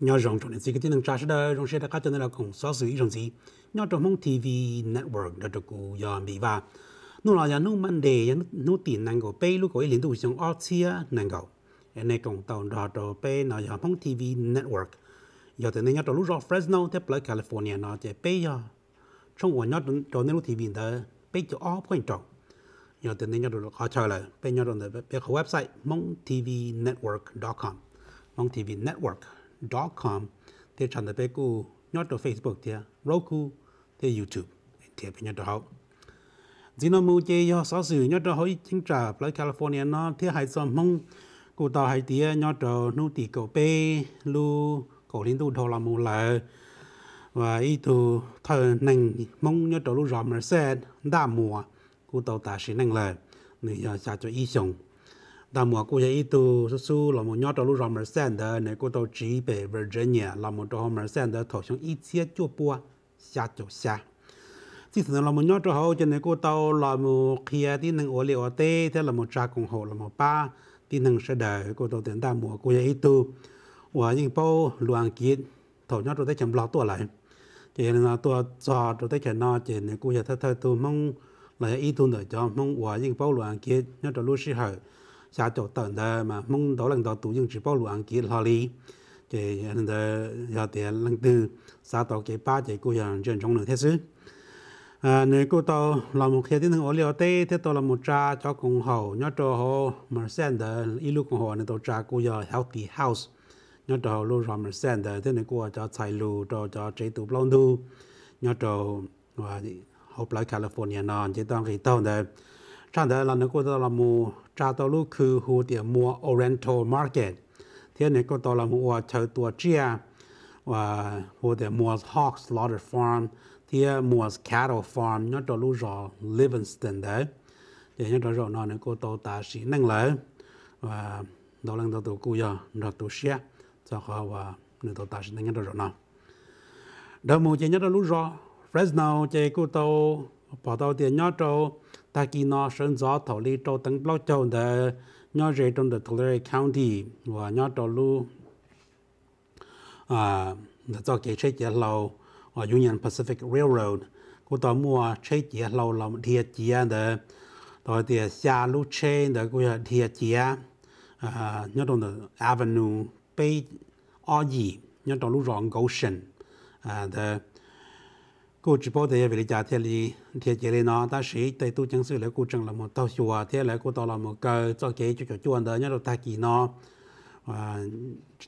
nhỏ rộng trong này gì cái tiếng trà sẽ đó rộng sẽ đã các cho nên là cùng xóa xử rộng gì nhỏ trong mong TV network đã được cụ giờ bị và nô là nô mặn đề nô tiền năng cầu bay lúc ấy liên tục trong Australia năng cầu nên cùng tàu đó đó bay nó giờ mong TV network giờ từ nay nhỏ trong lúc ở Fresno tiếp lại California nó sẽ bay giờ trong quần nhỏ trong nên lúc TV đó bay cho off quan trọng giờ từ nay nhỏ trong khó chơi là bay nhỏ trong bay website mongtvnetwork.com mong TV network dot com thì chẳng thể ku nhớ đồ Facebook thì Roku thì YouTube thì bây giờ đồ học. chỉ nó mua chơi do sáu sử nhớ đồ hậu chính trả lấy California nó thì hãy xong mong cụ tàu hãy tía nhót đồ nu tỷ cầu bê lu cầu liên tu đồ làm mù lại và ý tu thờ nành mong nhớ đồ lu rõ mà xe đã mùa cụ tàu ta sẽ nành lại người giờ cho ý xong 但我估计一度是苏那么鸟到路上面散的，那个到西北 Virginia 那么到后面散的，头像一切就播下就下。即使那么鸟之后，就那个到那么开的能我了得，在那么扎工后那么把的能是的，个到等到我估计一度，我应包乱给头鸟都在前不老多来，就那多抓都在前那，就那估计他他都蒙来一度的叫蒙我应包乱给鸟到路时候。下就等的嘛，梦到人到都用直播录音机那里，这人的要点人都啥到给八节过样正常的态势。à à, nếu cô tàu là một khi tiếng ở liệu tê thế tàu là một cha cho cùng hậu nhớ cho họ Mercedes ít lúc cùng họ nên tàu cha cô giờ healthy house nhớ cho họ luôn rồi Mercedes thế nên cô cho xài lù cho cho chế tụ blondu nhớ cho và hộp lại California nọ chế tàu cái tàu này trang đó là nó có đó là một trả tàu lúc khứ hồ tiền mua Oriental Market thế này có đó là một chờ tua chia và hồ tiền mua Hawk Slaughter Farm thế mua Cattle Farm nó đó lúc rõ Livingston đấy thế nó đó rõ nó nó có đó ta sĩ năng lợi và đó là đó tổ cú giờ nó tổ xe cho họ và nó tụ ta sĩ năng đó rõ nó đó một chuyện nhất đó lúc rõ Fresno chỉ cô tàu bỏ tàu tiền nhớ trâu ta kỳ nó sơn gió thổ lý trâu tấn bao châu để nhỏ rể trong the Tulare County và nhỏ trâu lu à cho kể chế chế lâu và Union Pacific Railroad của tòa mua chế chế lâu là địa chỉ để tòa địa xa lu chế để của địa chỉ à nhỏ trong the Avenue Bay ở gì nhỏ trong lu rộng Goshen à the cô chỉ bảo thế về lý giải thế lý thế chế lý nó ta sĩ tây tu chẳng sự lấy cô chân là một tàu chùa thế lấy cô tàu là một cơ cho kế cho cho chuan đó nhớ được ta kỳ nó và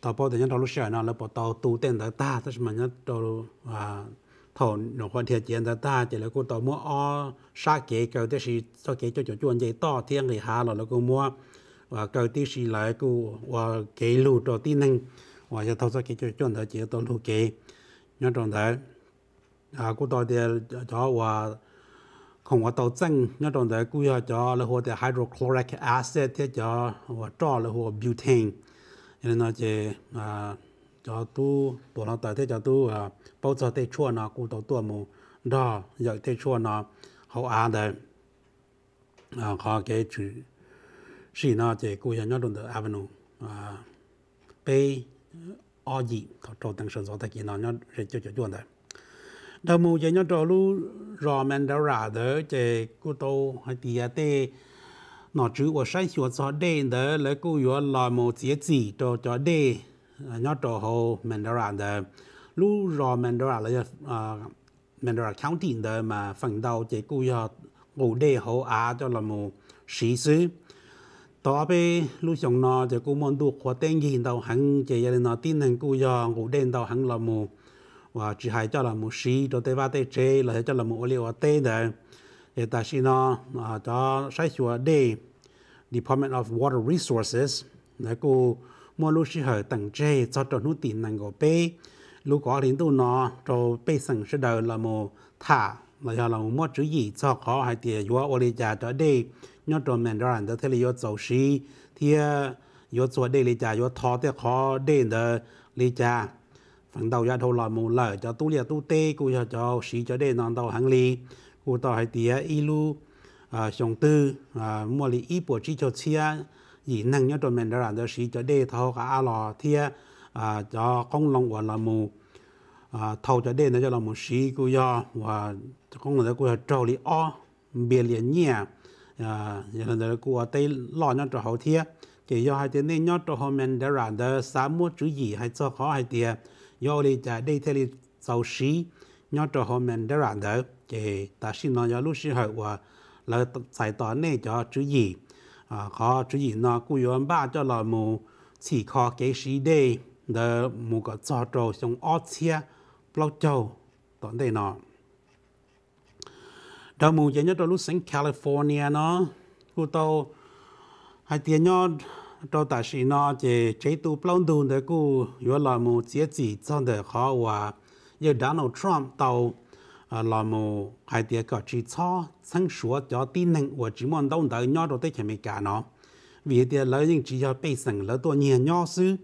tàu bảo thế nhớ đó lúc sợ nó là bảo tàu tu tên đó ta tất mà nhớ đó à, thầu nó quan thế chế đó ta chỉ lấy cô tàu mua o sa kế cơ thế sĩ cho kế cho cho chuan vậy to thiên người hà là cô mua và cơ tí sĩ lại cô và kế lù cho tí năng và cho thầu cho kế cho chuan đó chỉ tàu lù kế nhớ trong đó à cụ tôi thì cho và không có tàu chân nhớ trong đấy cụ cho cho là hồ thì hydrochloric acid thì cho và cho là hồ butane nên nó chỉ à cho tu tổ nó tới thế cho tu à bao giờ thế chua nó cụ tàu tua mù đó giờ thế chua nó họ ăn đấy à họ cái chữ sĩ nó chỉ cụ cho nhớ trong đấy avenue à bay 二级，他招登生做他技能，让人解决问题。đầu mù giờ nhớ trò lu rò men đã rả đỡ chè cô tô hay tì à tê nó chữ của sai sửa cho đê đỡ lấy cô yếu à, lò mù chế gì cho cho đê nhớ trò hồ men đã rả đỡ lu rò men đã rả lấy men đã rả county đỡ mà phần đầu chè cô yếu ngủ đê hồ á cho là mù sĩ sứ tỏ bê lu chồng nó chè cô muốn đuộc của tên gì đầu hẳn chè gia đình nó tin cô yếu ngủ đê đầu hẳn là mù và chỉ hay cho là một sĩ cho tế ba tế chế là cho là một liệu tế đấy thì ta xin nó à, cho sai chùa đi Department of Water Resources là cô mua lúc sĩ hở tầng chế cho cho nút tiền năng của bê lúc có đến tu nó cho bê sẵn sẽ đời là một thả là cho là một mua chữ gì cho có hai tiền vua ô lý trả cho đi nhớ cho mình đó là thế là do dầu sĩ thì do chùa đi lý trả do thọ thì khó đến được, lý trả phần đầu ra thâu lại mù lở cho tu liệt tu tê cụ cho cho sĩ cho đề nằm đầu hàng lý cụ tàu hay tiếc y lu à sông tư à mua lý y bộ chỉ cho chia gì năng nhớ tụi mình đã làm cho sĩ cho đề thâu cả a lò thia à cho công lòng của là mù à thâu cho đề nó cho là mù sĩ cụ cho và công lòng của trâu lý o biệt liền nhẹ à giờ là của tây lò nhớ cho hậu thia chỉ do hai tiếng nên nhớ cho họ mình đã làm cho sáu mươi chữ gì hay cho khó hay tiếc yo li ja đây thế li sau xí nhớ cho họ mình đã làm đỡ thì ta xin nó nhớ lúc xí hậu và là giải tỏa này cho chữ gì à khó chữ gì nó cũng có ba cho là mù chỉ khó cái xí đây là mù có cho trâu trong ót xe bao trâu tổn đây nó đó mù nhớ cho lúc sinh California nó cô tàu hai tiền nhớ cho ta sĩ nó chỉ chế độ plong đun để cô vừa là một chế chỉ trong để họ và như Donald Trump tàu à, làm một hai tiếng cả chỉ cho sáng sủa cho tin năng và chỉ muốn đông tới nhau rồi tới chém cả nó vì thế lợi những chỉ cho bị sinh lợi tôi nhiều nhau sư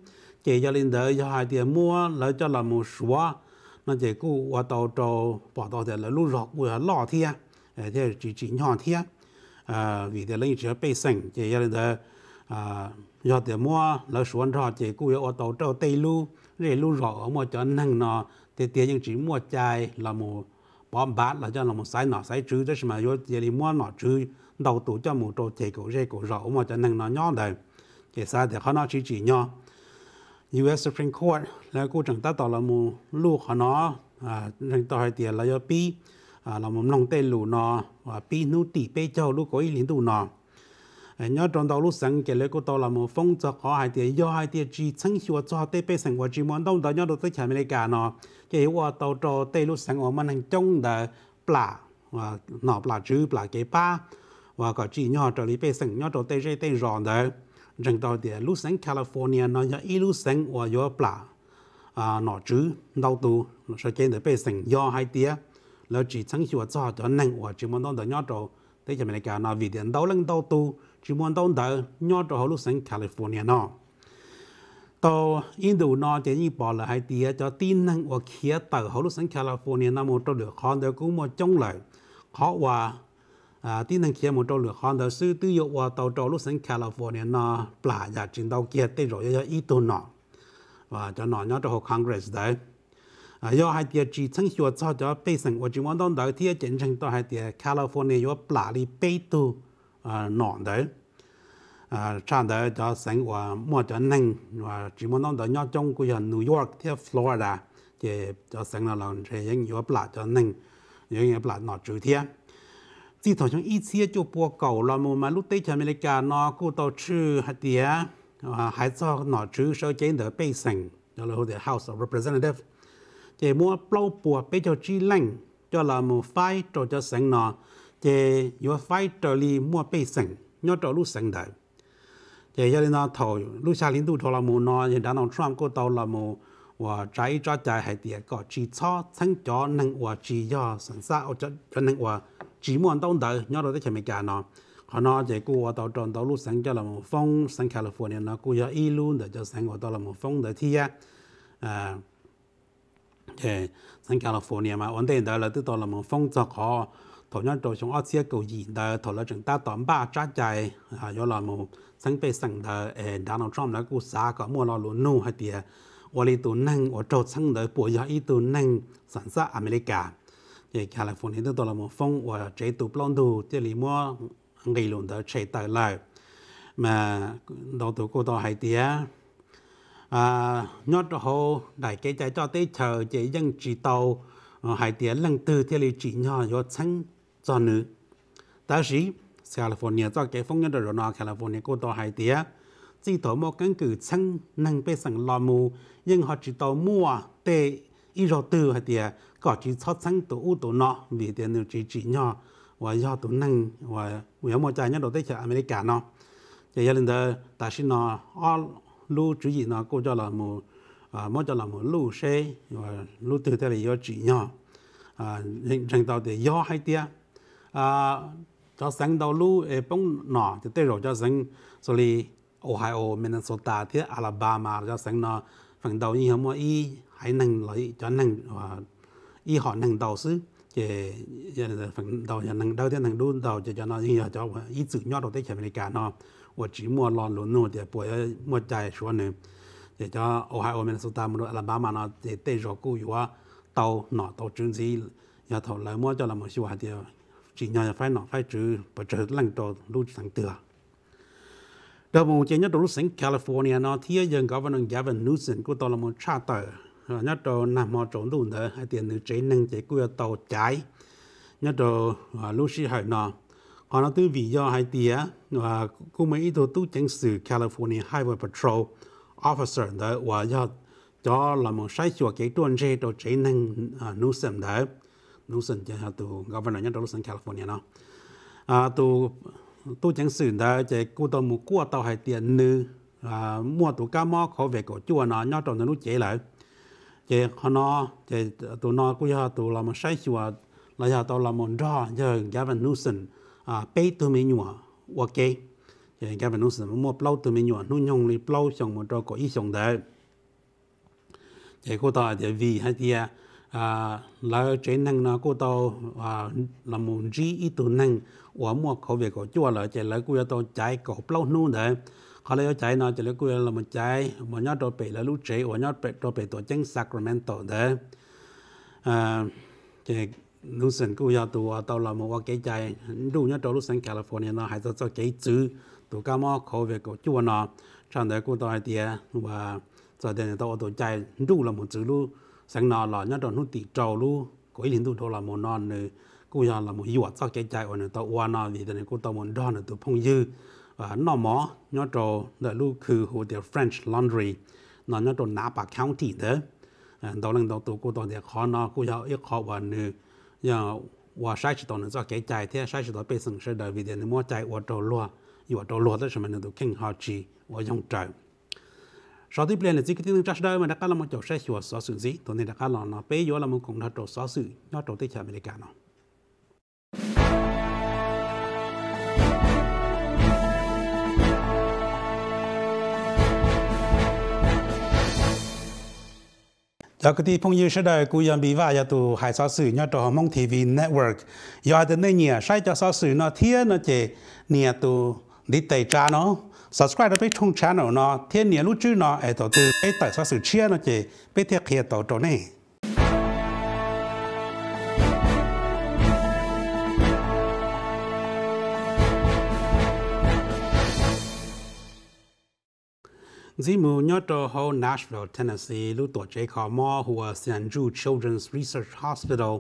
chỉ cho lên đời cho hai tiếng mua lợi cho làm một số nó chỉ cô và tàu trâu bỏ tàu thì là lũ rọc vừa lọ thiệt thế chỉ chỉ nhỏ thiệt vì thế lợi những chỉ bị sinh chỉ cho lên đời à do tiền mua lỡ xuống rồi chỉ cứ ở tàu trâu tây lu để lu rõ mà cho năng nó thì tiền những chỉ mua chai là một bom bát là cho là một sai nọ sai trứ đó mà do tiền đi mua nọ trứ đầu tủ cho một trâu chỉ cổ rễ cổ rõ mà cho năng nó nhỏ đời thì sao thì họ nó chỉ chỉ nhỏ U.S. Supreme Court là cú chẳng ta tỏ là một lu họ nó à rằng tỏ hai tiền là do pi à là một nông tây lu nó và pi nu tỷ bê châu lu có ý liên tụ nó Ờ, nhớ trong đầu lúc sáng kể lấy cô tàu là một phong trào có hai tiền do hai tiền chỉ chẳng hiểu cho tây bên sáng qua chỉ muốn đông đó nhớ được tới chạm cả nó cái qua tàu trò tây lúc sáng ở mình hành trong đã plà và nọ plà chữ plà cái ba và có chỉ nhớ trở lý bên sáng nhớ trở tây tây tây ròn đó rằng tàu tiền lúc sáng California nó nhớ ít lúc sáng và do plà à nọ chữ đau tu sẽ trên được bê sáng do hai tiền là chỉ chẳng hiểu cho cho năng và chỉ muốn đông đó nhớ trở tới chạm cả nó vì tiền đau lưng đau tu chỉ muốn đón đầu nhớ cho họ lúc sinh California nó to Indo nó chỉ như bỏ là hai tia cho tin năng và khía tờ họ lúc sinh California nó một trong được con đều cũng một trong lời họ và à tin năng khía một trong được con đều sư tư dục và tàu cho lúc sinh California nó là giả trình đầu kia tê rồi cho ít tuần nó và cho nó nhớ cho họ Congress đấy à do hai tia chỉ chẳng hiểu cho cho bây giờ và chỉ muốn đón đầu tia chính chính to hai tia California có là đi bây tu à nọ đấy à cha đấy cho sinh và mua cho nâng và chỉ muốn nó đó nhau trong của New York theo Florida thì cho sinh là lòng sẽ những yếu bạc cho nâng những yếu bạc nọ trừ thiên chỉ thằng chúng ít xíu cho bùa cầu là một mà lúc tây cho America nó cũng tàu chữ hạt địa và hãy cho nọ chữ sau chế đỡ bê sinh đó là the House of Representatives thì mua bao bùa bây giờ chi lệnh cho là một phái cho cho sinh nọ thì yo phải trợ lý mua bê sinh, nhớ trợ lu sinh đại thì cho nên nó thầu lúc xa lính tu thầu là mù nó thì đã nó Trump có tàu là mù và trái cho trái hay tiền có chỉ cho thắng cho năng và chỉ cho sản sa ở cho cho năng và chỉ muốn tông đời nhớ rồi tới chèm cả nó họ nó thì cô ở tàu tròn tàu lúc sinh cho là một phong sinh California nó cô giờ y luôn để cho sáng của tàu là một phong để thi à thì sinh California mà ổn định đó là tự tàu là một phong cho khó thổ nhân đồ chúng ở chia cầu gì đó thổ là chúng ta tóm ba trái chạy à do là một sáng bề sáng đó Donald Trump là cú xã có mua lo luôn nu hay tiền và lý tụ năng và trâu sáng đó bộ giáo ý sản xuất America thì California đó là một phong và chế tụ plon tụ chế lý mua người luôn đó chế tài lại mà đầu tụ cô đó hay tiền à nhớ cho hồ cái trái cho tới chờ chế dân chỉ tàu hải tiến lần từ thì chỉ nhỏ do chẳng cho nữ ta sĩ California cho cái phong nhân rồi nó California cô đó hai tía chỉ tổ một căn cứ chân năng bê sẵn lo mù nhưng họ chỉ tổ mua tê y rồi từ hai tía có chỉ cho chân tổ u tổ nọ vì tiền nữ chỉ chỉ nhỏ và do tổ năng và vì một trái nhất đầu tới chợ America nó thì gia đình đó ta sĩ nó lưu chú gì nó cô cho là mù à mỗi cho là mù lưu xe và lưu từ tới là do chỉ nhỏ à rằng tao thì do hai tía à cho sáng đầu lu ở bông nọ thì tới cho sáng rồi li Ohio Minnesota thì Alabama cho sáng nọ phần đầu như hôm mà y hãy nâng lại cho nâng à, y họ nâng đầu xứ thì phần đầu cho nâng đầu thì nâng đun đầu cho nó như là cho y chữ nhỏ đầu tới chảy America nó và chỉ mua lon lúa nô thì bồi mua chạy xuống nữa thì cho Ohio Minnesota Alabama nó thì tới rồi cũng có tàu nọ tàu chuyên gì nhà thầu lại mua cho là một số hạt điều chỉ nhờ phải nọ phải trừ và trở lăng trò lưu thẳng tựa đầu mùa chơi nhất đồ lúc sáng California nó thì dân Governor Gavin Newsom của tôi là một charter ờ, nhất đồ nằm ở chỗ đủ nữa hay tiền nữ chế năng chế của tàu trái nhất đồ ờ, lúc sĩ hỏi nó họ nó tư vì do hai tía và ờ, cũng mấy đồ tu chẳng sử California Highway Patrol officer đó và do cho là một sai chùa cái tuần rê đồ chế năng Newsom đó Luzon cho tu governor nhân Luzon California nó à tu tu chẳng sử đã chạy cú tàu mù cua tàu hải tiền nữ à, mua tu cá mò khó về cổ chua nó nhau trong nó chế lại chế họ nó chế tu nó cú ha tu làm sai chua là ha tàu làm rõ giờ governor Luzon à pay tu mi nhua ok chế governor Luzon mua plau tu mi nhua nu nhung li plau xong một trò cổ ý xong đấy chế cô ta thì vì hai tia À, à là chế năng nó cô tao à là một gì ít tu năng của mua khẩu việc của chúa là chạy lấy cô tao trái cổ lâu nu để, họ lấy trái nó chạy lấy cô là một trái một nhát đồ bể là lúc chế và nhát bể đồ bể tổ chân sacramento để, à chạy lúc sinh cô giờ tụi tao là một cái trái đủ nhát đồ lúc sinh california nó hay cho cho cái chữ tụi cá mò khẩu việc của chúa nó trong đấy cô tao thì à, và giờ đây tao tổ trái đủ là một chữ luôn sáng nọ là nhớ trong nút tị trâu lu có ý liên đó là một non nữa cô nhà là một yêu tao chạy chạy ở nơi tao qua nọ thì nên cô tao muốn đón ở tụi phong dư và nọ mỏ nhớ trầu đợi lu cứ hồ tiệt French Laundry nọ nhớ trầu Napa County đó đầu lần đầu tụi cô tao thì khó nọ cô nhà yêu khó và nữa nhà và sai chỉ tao nữa tao cái trái thế sai chỉ tao bị sừng sẽ đợi vì thế nên mua trái ở trầu lúa yêu trầu lúa đó là mình tụi kinh họ chỉ ở trong trời sau đó bên là chỉ cái tiếng chắc đời mà đã có làm một chỗ sẽ hiểu rõ sự gì tôi nên đã có làm nó bây giờ là một cũng đã chỗ rõ sự nó chỗ tới chả mình cả nó Giờ cái thì phong yêu sẽ đời cú yam bị vả ya tu hải sao sử nhau trò mong TV network giờ từ nay nhỉ sai cho sao sử nó thiên nó chế nhỉ tu đi tây cha nó subscribe đến trong channel nó thiên nhiên lúc chứ nó ở tổ tư cái tại sao sự chia nó chỉ biết theo kia tổ tổ này Dĩ mù nhớ trò hồ Nashville, Tennessee, lưu tổ chế khó mò hùa St. Andrew Children's Research Hospital,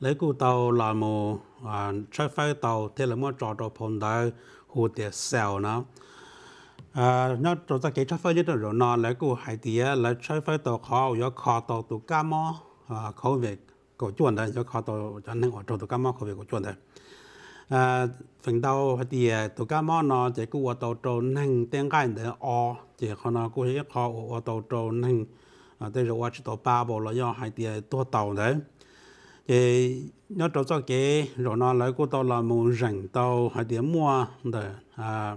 lấy cụ tàu là mù à, trái phái tàu thế là mò trò trò phòng đời hồ tiệt sẹo nó nó trở ra cái trái phơi nhất rồi nó lấy cô hải tiệt lấy trái phơi tàu kho, do kho tàu tụ cá mò à về cổ chuẩn đấy do kho tàu cho nên ở chỗ tụ cá mò khó về cổ chuẩn đấy à, phần đầu hải tiệt tụ cá mò nó chỉ cô ở tàu trâu nâng tiếng cái để o chỉ khó nó cô chỉ kho ở tàu trâu nâng à đây là qua chỉ tàu ba bộ là do hải tiệt à, tua tàu đấy thì nó trâu cho cái rồi nó lấy cô tao là một rảnh tàu hay điểm mua để à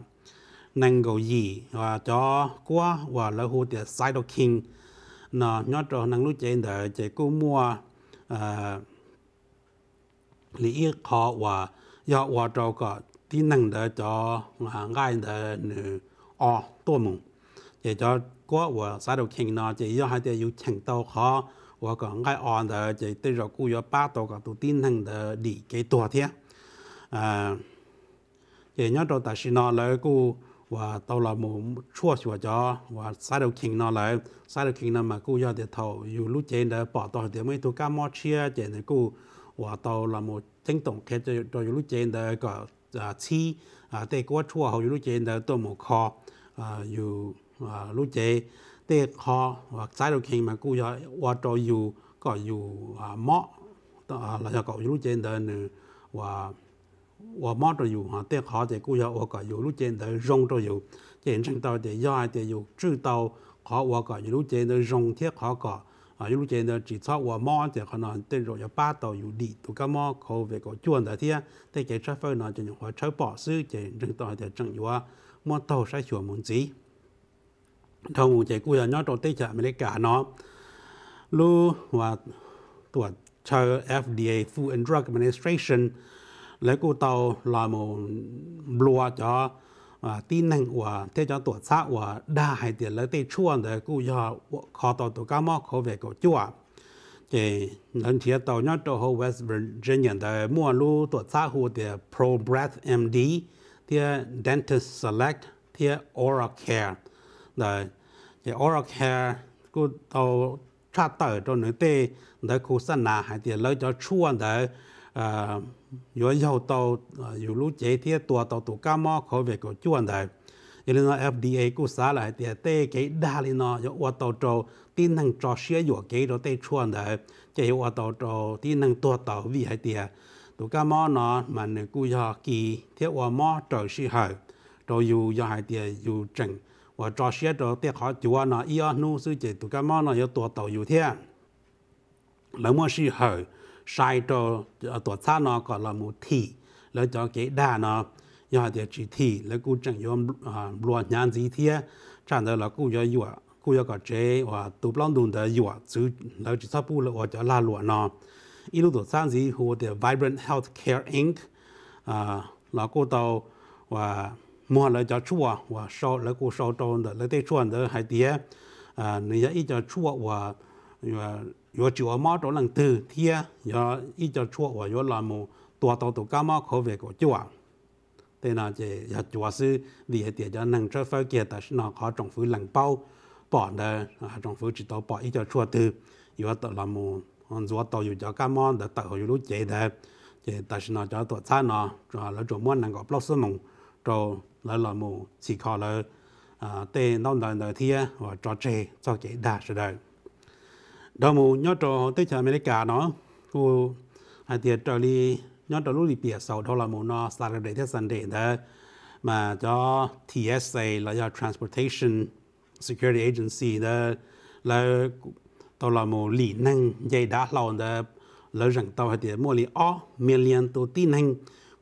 năng cầu gì và cho quá và lấy hồ để sai đồ kinh nó nó trâu năng lúc chơi để chơi cô mua à lý ít khó và do và trâu cả tí năng để cho ngay à, để nữ ờ tôi mùng để cho quá và sai đồ kinh nó chỉ do hai đứa yêu chẳng tàu khó 我講挨按的就對著古約巴多個都典型的理幾多天，誒，也一到但是呢來古話到了冇錯說咗，話曬到傾呢來曬到傾呢嘛古約的頭有路見的巴多點咩都加摩車見的古話到了冇正動嘅就就有路見的個啊黐啊對嗰個錯後有路見的都冇錯啊有啊路見。tế họ hoặc trái đầu khi mà cú giờ qua trò dù có dù à, à là giờ cậu lúc trên đời nữa và và mọ trò dù à, họ thì cú giờ qua có dù lúc trên rong trò dù trên sân tàu thì do ai thì dù họ qua có dù lúc trên rong thiết họ có à lúc trên chỉ cho qua mọ thì họ nói tên rồi ba tàu dù đi tụ cá mọ khâu về có chuồn tại thiên tế cái trái phơi nói cho những họ trái bỏ xứ trên sân tàu thì chẳng dù mọ tàu sẽ muốn gì thông chế cú giờ nhớ trộn tích chợ mới cả nó lu và tuột chờ FDA Food and Drug Administration lấy cô tàu là một lùa cho à, tin năng của thế cho tuột xã của đa tiền lấy tây chuông để cô giờ khó tàu tàu cá mò về cổ chùa thì lần thiết tàu nhớ trộn hồ West Virginia để mua lu tuột xã hồ thì Pro Breath MD thì Dentist Select thì Oral Care là thì oral care cô tàu tra tờ cho nữ tê để cô sanh nà hay thì lấy cho chua để à, yo yo tàu yo à, lú chế thiết tua tàu tàu cá mò khổ về cổ chua để cho nên FDA cô xả lại thì tê cái đa lên nó yo qua tàu trâu tin năng trò xía dụng cái đó tê chua để chế qua tàu trâu tin năng tua tàu vì hay thì tàu cá mò nó mà nữ cô yo kỳ thiết qua mò trò xí hở rồi yo yo hay thì yo chừng 我找些着带好就我那一二弄手机，都干嘛呢？要多导游天，那么时候晒着呃多餐呢，搞那么提，แล้วจะเกิดได้เนาะยอดเดียจีทีแล้วกูจังยอมอ่าล้วนยานจีเทียจังเดียวแล้วกูจะอยู่กูจะก็เจว่าตัวปล้องดุนเดียวจื้อแล้วจะชอบพูดแล้วว่าจะลาหลวนเนาะ一路都三十以后的 Vibrant Healthcare Inc. 啊，然后到我。mua lại cho chua và sau lại cô sau trâu nữa lại tới chua nữa hay tiếc à nên giờ ít cho chua và và và chua mà trâu lần thứ tiếc và ít cho chua và và làm một tua tàu tàu cá mà khó về của chua thế là chỉ giờ chua sư vì tiếc cho năng cho phải kia ta nó khó trong phủ lần bao bỏ à trong phủ chỉ tàu bỏ ít cho chua từ và tàu làm một hòn rùa tàu yo cho cá mà để tàu yo lúc chế đấy chế ta nó cho tàu cha nó cho là cho mua năng có bao số mông trâu là là mù chỉ khó là tê non đời đời thia và trò chê cho trẻ đa sự đời đầu mù nhớ trâu tới chợ cả nó cô hai tiệt trở đi nhớ trâu lúc đi bìa sau đó là mù nó Saturday tới Sunday đó mà cho TSA là do Transportation Security Agency đó là tàu là mù lì năng dây đá lâu đó lỡ rằng tàu hai tiệt mua lì o million tàu tin năng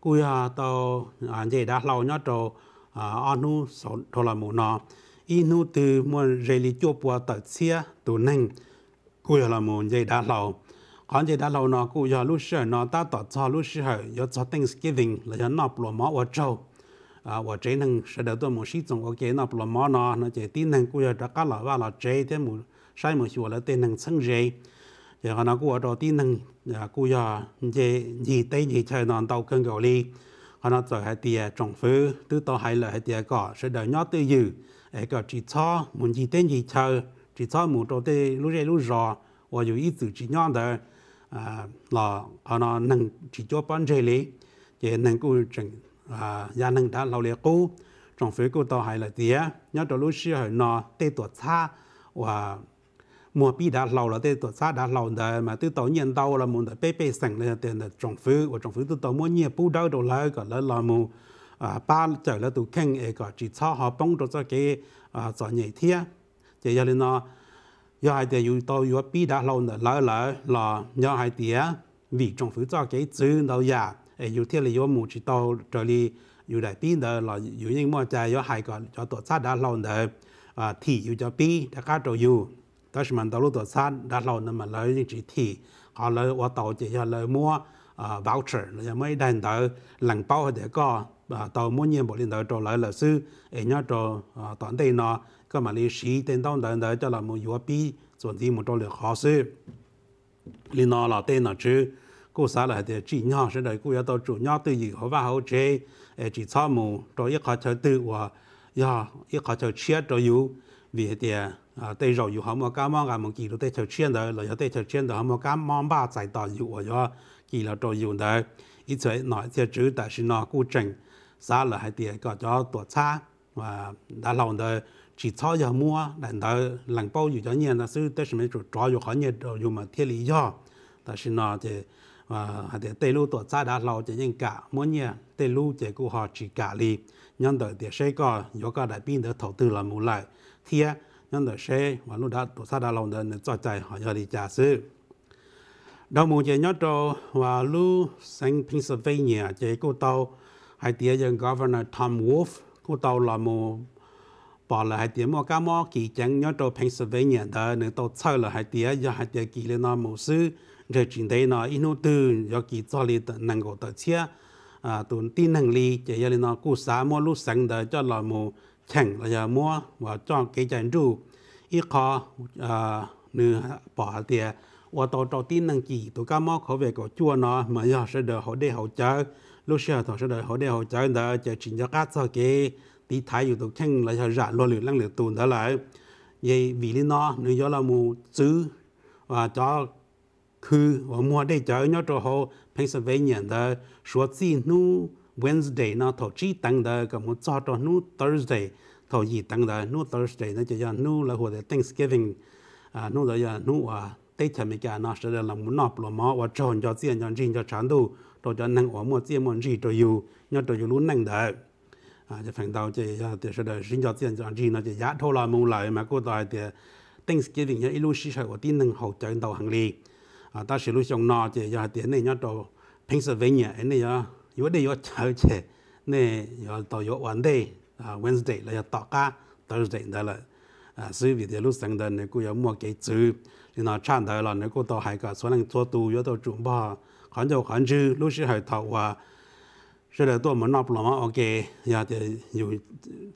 cúi à, tàu anh chị đã lâu nhớ trâu anh à, nu sổn thô là mù nọ in nu từ muốn rê lý chỗ bùa tật xia tù nâng cúi là mù chị đã lâu anh chị đã lâu nọ cúi giờ lúc sửa nọ ta tọt cho lúc sửa giờ cho Thanksgiving là giờ nọ bùa mỏ ở trâu à ở trên nâng sẽ đỡ tôi một sĩ trong ok nọ bùa mỏ nọ nó chỉ tin nâng cúi giờ đã cả là và là chế thế mù sai mù chùa là tên nâng sân rê giờ còn nó của đồ tí nâng à, cú giờ dễ nhị tây nhị chơi non tàu cân cầu ly còn nó rồi hai tia trồng phứ tứ to hai lợi hai tia cỏ sẽ đợi nhót tư dư ấy cỏ chỉ cho muốn nhị tây nhị chơi chỉ cho muốn đồ tê lú rê lú rò và dù ít từ chỉ nhon đó à, là còn nó nâng chỉ cho bán chơi lý giờ nâng cú chừng à, gia nâng đã lâu liệt cú trồng phứ cú to hai lợi tia nhót đồ lú xí hồi nó tê tuột xa và mua bị đã lâu là tôi tổ xã đã lâu rồi mà tôi tổ nhân đâu là muốn bê bê sành lên tiền là trồng phứ và trồng phứ tôi tổ mua nhiều bù đâu đồ lại còn là là mu à ba trời là tụ khen ấy còn chỉ cho họ bông cho cho cái à cho nhảy thia thì giờ lên nó giờ hai tiền yêu tổ yêu bị đã lâu là lại là là giờ hai tiền vì trồng phứ cho cái chữ đâu già ấy yêu thiên là yêu mu chỉ tổ trở đi yêu đại bi đó là yêu những món trái yêu hai còn cho tổ xã đã lâu rồi à thì yêu cho bi đã cá trâu yêu 但是嘛，到了多餐，然后那么来人去提，好了我到接下来 mua à voucher là mới đành tới lần bao để có tàu muốn nhiên bộ liên tới cho lại là sư ấy nhớ cho toàn đây nó cái mà lý sĩ tên đón tới tới cho là một yếu bi chuẩn một trò lừa khó sư liên nó là tên nó chứ cô xã là để chỉ nhau sẽ đợi cô yếu tàu chủ nhau từ gì họ vào hậu chế chỉ cho một trò ít khó chơi tự và ya ít khó chơi chia cho yếu vì thế 啊，對肉要好麼加麼，我們記錄對頭錢的，來要對頭錢的好麼加麼吧，再到要我要記錄到要的，一切那些主但是那古正，啥來還啲個叫多差，啊，那老的只操要麼，難道能包有咗年，那所以對什麼就抓有好年都有麼貼理要，但是呢，這啊，還得對路多差的老這人家，每年對路這個好只家裡，人哋啲誰個有個來變得投資了冇來，貼。nhân đời xe và lúc đã tổ sát đã lòng đơn cho chạy họ nhờ đi trả sư đầu mùa chế nhớ trò và lúc sang Pennsylvania chế cô tàu hai tía dân Governor Tom Wolf cô tàu là một bỏ lại hai tía mua cá mò kỳ chẳng nhớ trò Pennsylvania đó nên tổ chơi là hai tía do hai tía kỳ lên nó một sư rồi chuyện đấy nó inu tư do kỳ cho li năng gỗ tờ chia à tổ tin năng lý chế lên nó cú xá mua lúc sáng đó cho là một chẳng là giờ mua và cho cái chân trụ ít khó à, nửa bỏ tiền và tổ tổ tin năng chỉ tổ cá mò khó về có chua nó mà giờ sẽ đợi họ để họ trợ lúc sau thọ sẽ đợi họ để họ trợ đã chờ chính cho các sau kế, tí Thái tổ chẳng là giờ rạn lo lửa năng lửa tồn đó lại vậy vì lý nó nếu do là mù chữ và cho khư và mua để chờ nhớ cho họ Pennsylvania đó số tiền nu Wednesday nó thổ chi tăng đờ có một cho cho nu Thursday thổ gì tăng đờ nu Thursday nó chỉ cho nu là hồi Thanksgiving à nu đó giờ nu à Tết thì mấy cái nó sẽ là muốn nộp lo mò và chọn cho tiền cho riêng cho chán đủ đồ cho năng ở mua tiền một gì cho yêu nhớ cho yêu luôn năng đờ à cho phần đầu chỉ cho à, thì sẽ đờ riêng cho tiền cho riêng nó chỉ giá thô là mua lại mà cô đòi thì Thanksgiving nhớ ilu sĩ sẽ có tin năng hậu trợ đầu hàng liền, à ta sẽ luôn trong nọ chỉ cho tiền này nhớ cho Pennsylvania này nhớ 有的要朝去，那要到要 one day 啊 Wednesday 来要到家 Thursday 得了，啊，所以的路上的那个要莫给走，然后站到了那个到海个所能做多要到中吧，看就看住，路是海头啊。是的，多么那不那么 OK，也得有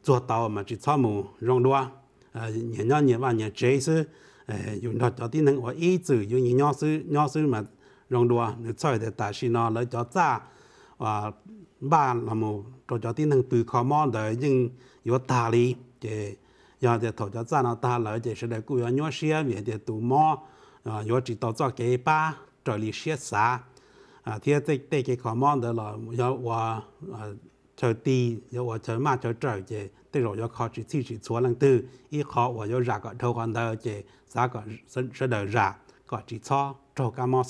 做到嘛，去草木让路啊，呃，人家人吧，人这是，呃，有那到底能我一直有人家是，人家是嘛让路啊，你菜的但是呢，来叫炸。và ba là một trò cho tin thằng từ khó mò để nhưng yếu ta đi thì giờ thì thổ à, cho ra nó ta lợi thì sẽ để cúi ở nhua xe về thì tụ mò chỉ tao cho cái ba trở lý à thì cái cái cái khó mò à, để là yếu và chờ đi yếu và chờ mà chờ trở rồi yếu cái thâu thì chỉ cho trâu cá mò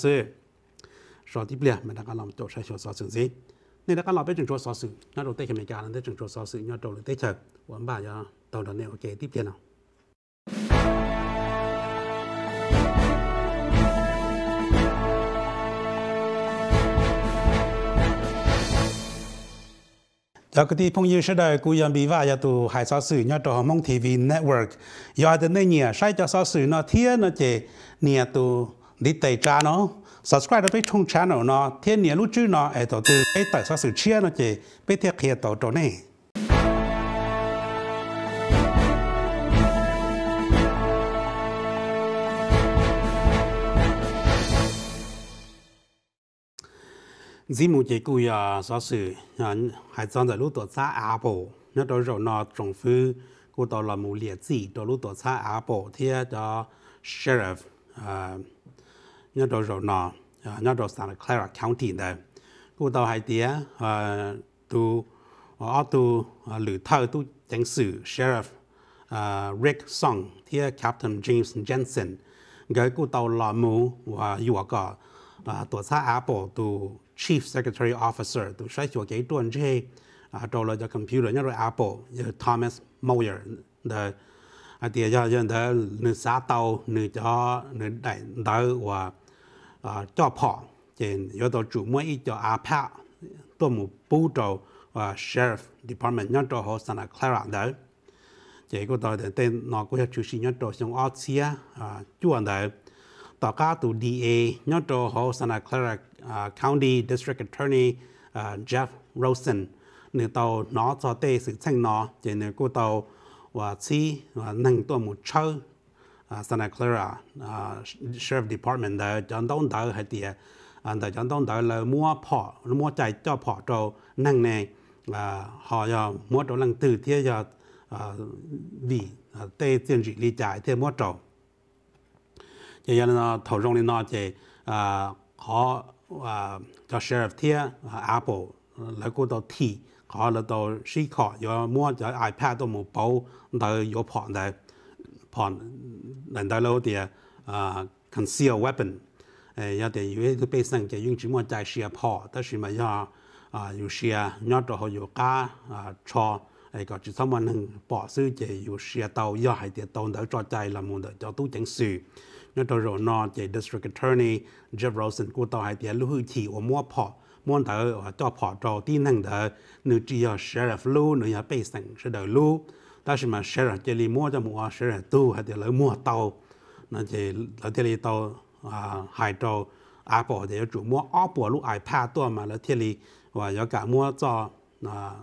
mình đã có làm 少地不了，没那个那么多少小少生钱。你那个老百姓做少事，那种对前面家人在做少事，要做了对头，我们把要到了那个给地边了。cho cái tí phong yêu sẽ đời cú yam bị vả ya tu hai sao sử nhau trò mong TV network giờ từ nơi nhỉ sai cho sao sử nó thiên nó chế nhỉ tu đi tẩy trà nó subscribe nó với chung channel nó thiên nhiên lúc chứ nó ai tổ tư ai tại sao sự chia nó chỉ bây theo kia tổ tổ này dĩ mù chỉ cùi à so sử hải dân tại lúc tổ xã Apple nó đó rồi nó trồng phứ, của tổ là mù liệt gì tổ lúc tổ xã Apple thì cho sheriff à, nhớ đồ rồi nọ nhớ đồ sang Clara County đó cô tàu hai tía tu ở tu lữ thơ tu chẳng sự sheriff Rick Song thia Captain James Jensen gửi cô tàu lò mù và dùa cỏ tổ xã Apple tu Chief Secretary Officer tu sai chùa cái tuần chơi trâu lời cho computer nhớ rồi Apple Thomas Moyer the à thì cho dân đó nửa xã tàu nửa cho nửa đại đỡ và cho phỏ trên yếu tổ chủ mới ít cho áp hạ tôi một bộ trầu và sheriff department nhân cho họ Santa Clara đó chỉ có tôi để tên nó có chủ sĩ nhân cho trong Austria à chú anh đó tòa cá từ DA nhân cho họ Santa Clara à, County District Attorney à, Jeff Rosen nửa tàu nó cho tê sự tranh nó trên nửa cô tàu và chi và uh, nâng tôi một châu uh, Santa Clara uh, Sheriff Department đã chọn đón đỡ hay thì anh đã chọn đón đỡ là mua phỏ mua chạy cho phỏ trâu nâng này à, họ giờ mua trâu lăng từ thế giờ vì tê tiền trị lý chạy thế mua trâu ờ, thì giờ là thầu rong lên nó thì ờ, họ ờ, cho sheriff thế Apple là cô đó thì họ là đồ sĩ khó yo mua cho iPad đồ một bộ đời yo phòn đời phòn lần đời lâu thì à conceal weapon ấy yo thì yo cái bên sang cái dùng chỉ mua trái sĩ à phò đó là mà yo à yo sĩ nhớ đồ họ yo cá à cho ấy có chỉ xong mình bỏ sư chỉ yo sĩ tàu yo hay thì tàu đỡ trái là muốn đỡ cho tu chẳng sự nhớ rồi nó chỉ district attorney Jeff Rosen của tàu hay thì lưu hư chỉ ở mua phò 莫到啊，做跑路，只能到，能只有十二路，能有八成十二路。但是嘛，十二这里莫在莫十二多，还是老莫多。那就老天里到啊，海州阿婆的要住，莫阿婆路还怕多嘛？老天里话要干莫在那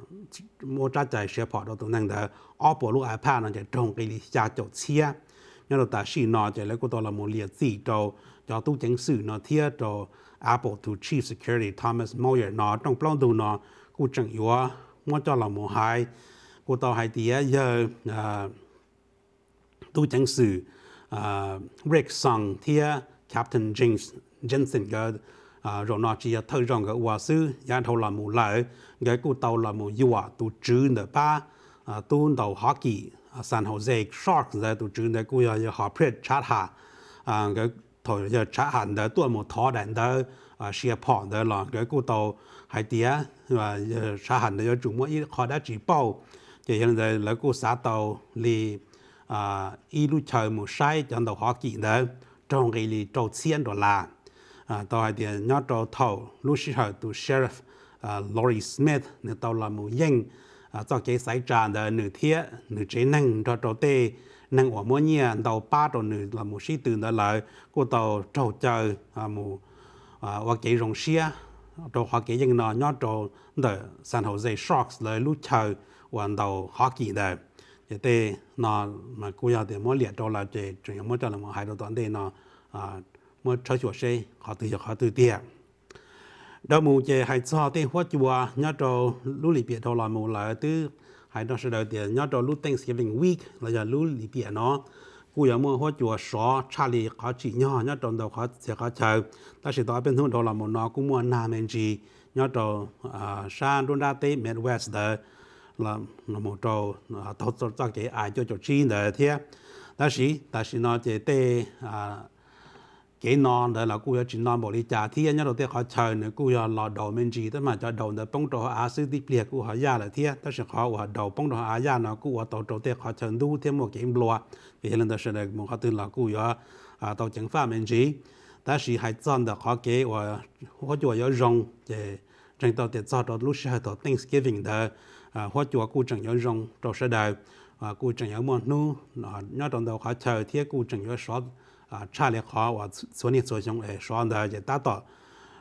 莫扎在十跑路都能的阿婆路还怕，那就中给你加坐车。那老大是喏，在了古到了莫列四州，叫拄正四那天州。Apple to Chief Security Thomas Moyer nó trong plan đồ nó cô chẳng yếu mua cho là một hai cô tao hai tía giờ à, tu chẳng sự à, Rick Song thia Captain James Jensen cơ à, rồi nó chỉ thâu rong cái quả sư giá thâu là một lợi cái cô tao là một yếu tu trừ nữa ba tu đầu hockey San Jose Sharks giờ tu trừ nữa cô giờ họ press chat ha cái thôi giờ hạn đó tuần một thọ đạn đó à xe phỏng đó cái cụ tàu hải tía và trả hạn đó chúng mới họ đã chỉ bao thì hiện giờ là cụ xã tàu lì à, y lu chờ một sai trong tàu họ kiện đó trong cái lì trâu xiên đó là tàu hải tía nhớ trâu thầu lu sĩ hở tu sheriff à Lori Smith nên tàu là một à, danh cho cái sai trà đó nửa thiết nửa chế năng cho trâu tê năng ở mỗi nhà tàu ba tàu nữ là một sĩ tử đó là cô tàu trầu chờ à một hoặc chỉ rồng xe tàu họ kể rằng nó nhớ tàu đó San dây Sharks lời lúc chờ và tàu hockey đó thì thế nó mà cô giáo thì mỗi liệt tàu là chỉ chuyện mỗi tàu là một hai tàu toàn thế nó à mỗi chơi chuột xe họ tự họ tự tiệt đó mù chè hai cho thế hoa chùa nhớ tàu lúc lịch biệt tàu là mù là tư hay đó sẽ đầu tiên nhớ cho lúc Thanksgiving week là giờ lúc lì bìa nó cú giờ mua hoa chùa sọ cha lì khó chỉ nhỏ nhớ trong đầu khó sẽ khó chờ ta sẽ tỏ bên thôn đầu là một nó cũng mua nam anh chị nhớ cho sa đôn đa tây midwest đó là là một trò thấu cho cho cái ai cho cho chi đó thế ta sĩ ta sĩ nó chỉ tê cái non đó là cú chỉ non bỏ đi trả thì anh nhớ đầu tiên họ chờ nữa cú giờ lò đầu mình chỉ tới mà cho đầu là bông đồ á sư đi bìa cú họ ra là thế tới nhiên họ họ đầu bông đồ á ra nó cú họ tàu đầu tiên họ chờ đủ thêm một cái lúa vì thế nên đó là một cái tên là cú giờ à tàu chẳng pha mình gì ta sĩ hay chọn được họ kế họ họ chùa giờ rong để chẳng tàu tiên cho đó lúc sau tổ Thanksgiving đó à họ chùa cú chẳng giờ rong tàu sẽ đời à cú chẳng giờ mua nu nó trong đầu họ chờ thế cú chẳng giờ sọt 啊，查理好我昨天早上哎说的也达到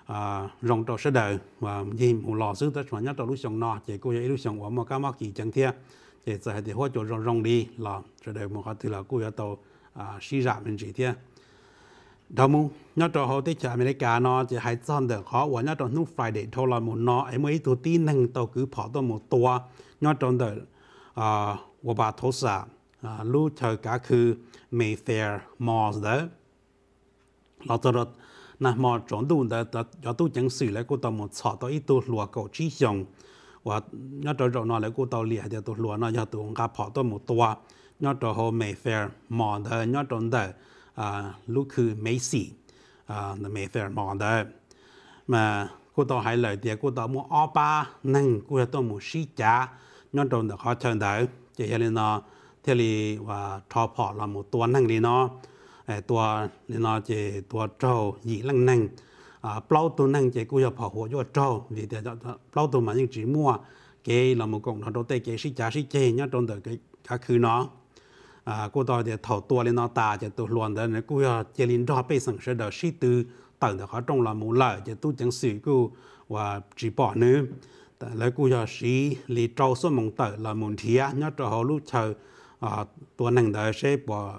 啊，让到时候啊，你母老师在传讲到路上呢，结果一路上我们干嘛几整天，这在的话就让让你啦，这里我们了故要到啊，西亚面这天。đầu mu nhớ trò hồ tới chợ America nó chỉ hay chọn được họ và nhớ trò nút Friday thôi là một nó em mới tụt tin năng tàu cứ bỏ tôi một tua nhớ trò được à và bà thổ lưu chờ cả khứ Mayfair Malls đó là tôi rất nà mà chọn đủ đó đó cho tôi chẳng xử lại cô tao một sọ tao ít tôi lùa cậu chỉ dùng và nhớ trở rồi nó lại cô tao lìa thì tôi lùa nó giờ tôi gặp họ tôi một tua nhớ trở hồ Mayfair Mall đó nhớ trở đó à lúc Macy à, Mayfair Mall đó mà cô tao hãy lời thì cô tao muốn ba nâng cô tao muốn xí chả nhớ trở đó khó chơi đó chỉ là nó เทลีว่าทอพอเราหมดตัวนั่งเลยเนาะตัวเลยเนาะเจตัวเจ้าหยีลังนั่งเปล่าตัวนั่งเจกูจะพอหัวยอดเจ้าดีแต่เปล่าตัวมันยังจีมั่วเกย์เราหมดกงเราโดนเตะเกย์ชิจ่าชิเจเนี่ยโดนเตะก็คือเนาะกูตอนเดี๋ยวถอดตัวเลยเนาะตาจะตัวหลวนเดินกูจะเจริญรอไปสังเสดชิตือต่างแต่เขาต้องเราหมดเลยจะตู้จังสื่อกูว่าจีปอเนื้อแต่แล้วกูจะสีลีเจ้าส้มมงเตะเราหมดเทียเนี่ยจะหัวลูกเชอ à tôi nâng đỡ sẽ bỏ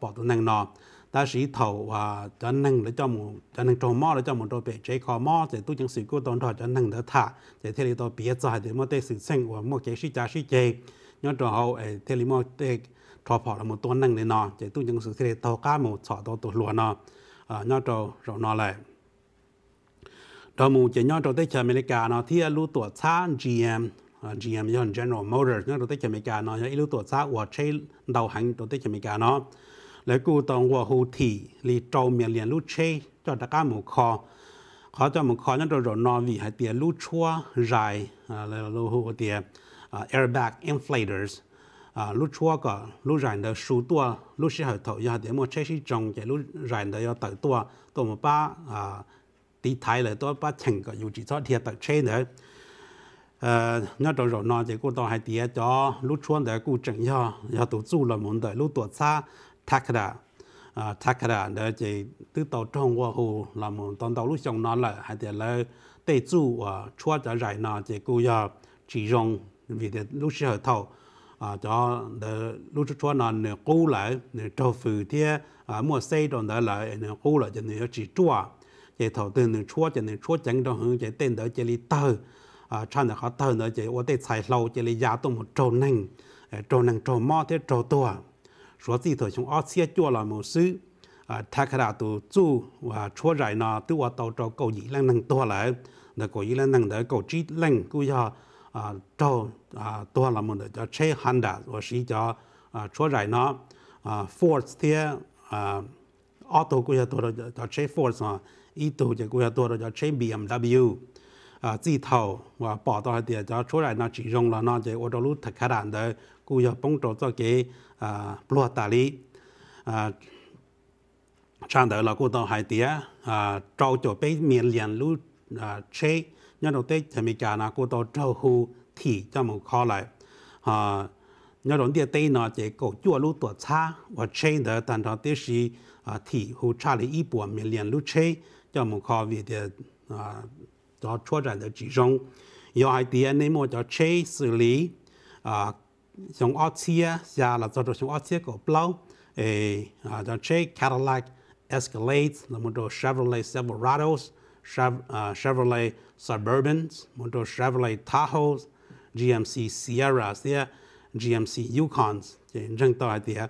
bỏ tôi nọ ta sĩ thầu và cho nâng để cho một cho nâng trồng mò để cho một trồng bể chế khó mò để tôi chẳng sự cố tồn thọ cho nâng đỡ thả để thế thì tôi biết rồi để mà tôi sự sinh của một cái sĩ cha sĩ chế nhớ trò hậu ấy thế thì mà tôi một tôi nâng để nọ để tôi chẳng sự thế thì tôi một sọ tôi tôi lúa nọ à nhớ rồi nọ lại đó mù chỉ nhớ trò tới chờ Mỹ nó thì lũ tuổi xa GM Ờ, GM yon General Motors nó tới chấm cả nó ít lúc tổ xã của chế đầu hàng tới chấm cả nó lấy cụ tông của hồ thị lì trâu miền liền lúc cho tất cả một kho khó cho một kho nó rồi rồi nó vì hai tiền lúc chua dài ờ, là lô hồ tiền ờ, airbag inflators lúc chua có lúc dài đó số tua lúc sẽ hợp thấu cho tiền một chế sĩ trồng cái lúc dài đó 要 tới tua tôi một ba tí thái là tôi ba thành có dù chỉ cho thiệt tới chế nữa trong rồi đó 呃，那种热闹的古道还第一家，路穿的古镇呀，要都住了门的，路多差，塔克的，啊，塔克的，那这都到中国后，那么当到路上那了，还得来得住啊，穿着热闹这古要其中为的路是后头。à cho để tổ chức để là lúc cho nó nè cố lại nè cho phụ thế à mua xây rồi đó lại nè cố lại cho nè chỉ chua cái thầu tư nè chua cho nè chua chẳng đâu hướng cái tên đó chỉ li tơ 啊，穿的好头呢，就我得采收这里亚东做能，呃，做能做毛的做多，说这头从二线做了某事，啊，他看到都做啊，出来呢，都我到做够一两能多来，那够一两能的够几能够要啊，做啊多了么的叫车汉的，我是叫啊出来呢，啊，force 的啊。auto của nhà tôi là cho chế Ford mà, ý tôi của nhà tôi là cho chế BMW 啊，自头我报道的就出来那只用了那这我走路特开难的，故要帮助做给啊不落打理啊，上头了故到海底啊，招就被面连路啊车，那种对前面家那故到招呼体这么靠来啊，那种的对那这个脚路多差，我车的但它的是啊体和差了一半面连路车这么靠为的啊。cho chua tràn được chỉ rong do hai tia nên mua cho chế xử lý à trong ô xia ra là cho trong ớt xia của plow à, cho chế Cadillac Escalade, là một đồ Chevrolet Silverados Chevrolet Suburbans một đồ Chevrolet Tahoe GMC Sierra sia GMC Yukons thì rừng tàu hai tia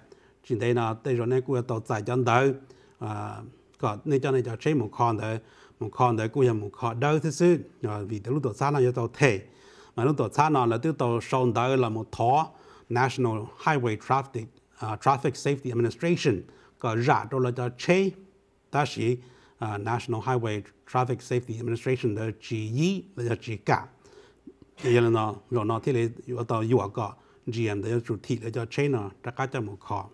chỉ thấy là đây rồi này cũng tàu dài chân tới à có nên cho nên cho chế một con đấy một con đấy cũng là một con đâu thứ sư vì từ lúc tổ xa nó tàu thể mà lúc tổ xa nó là từ tàu sông tới là một thó National Highway Traffic uh, Traffic Safety Administration có ra đó là cho chế đó là National Highway Traffic Safety Administration là chỉ Y là chỉ cả giờ là nó rồi nó thì là tàu yêu có GM để chủ thị là cho chế nó ra cá cho một con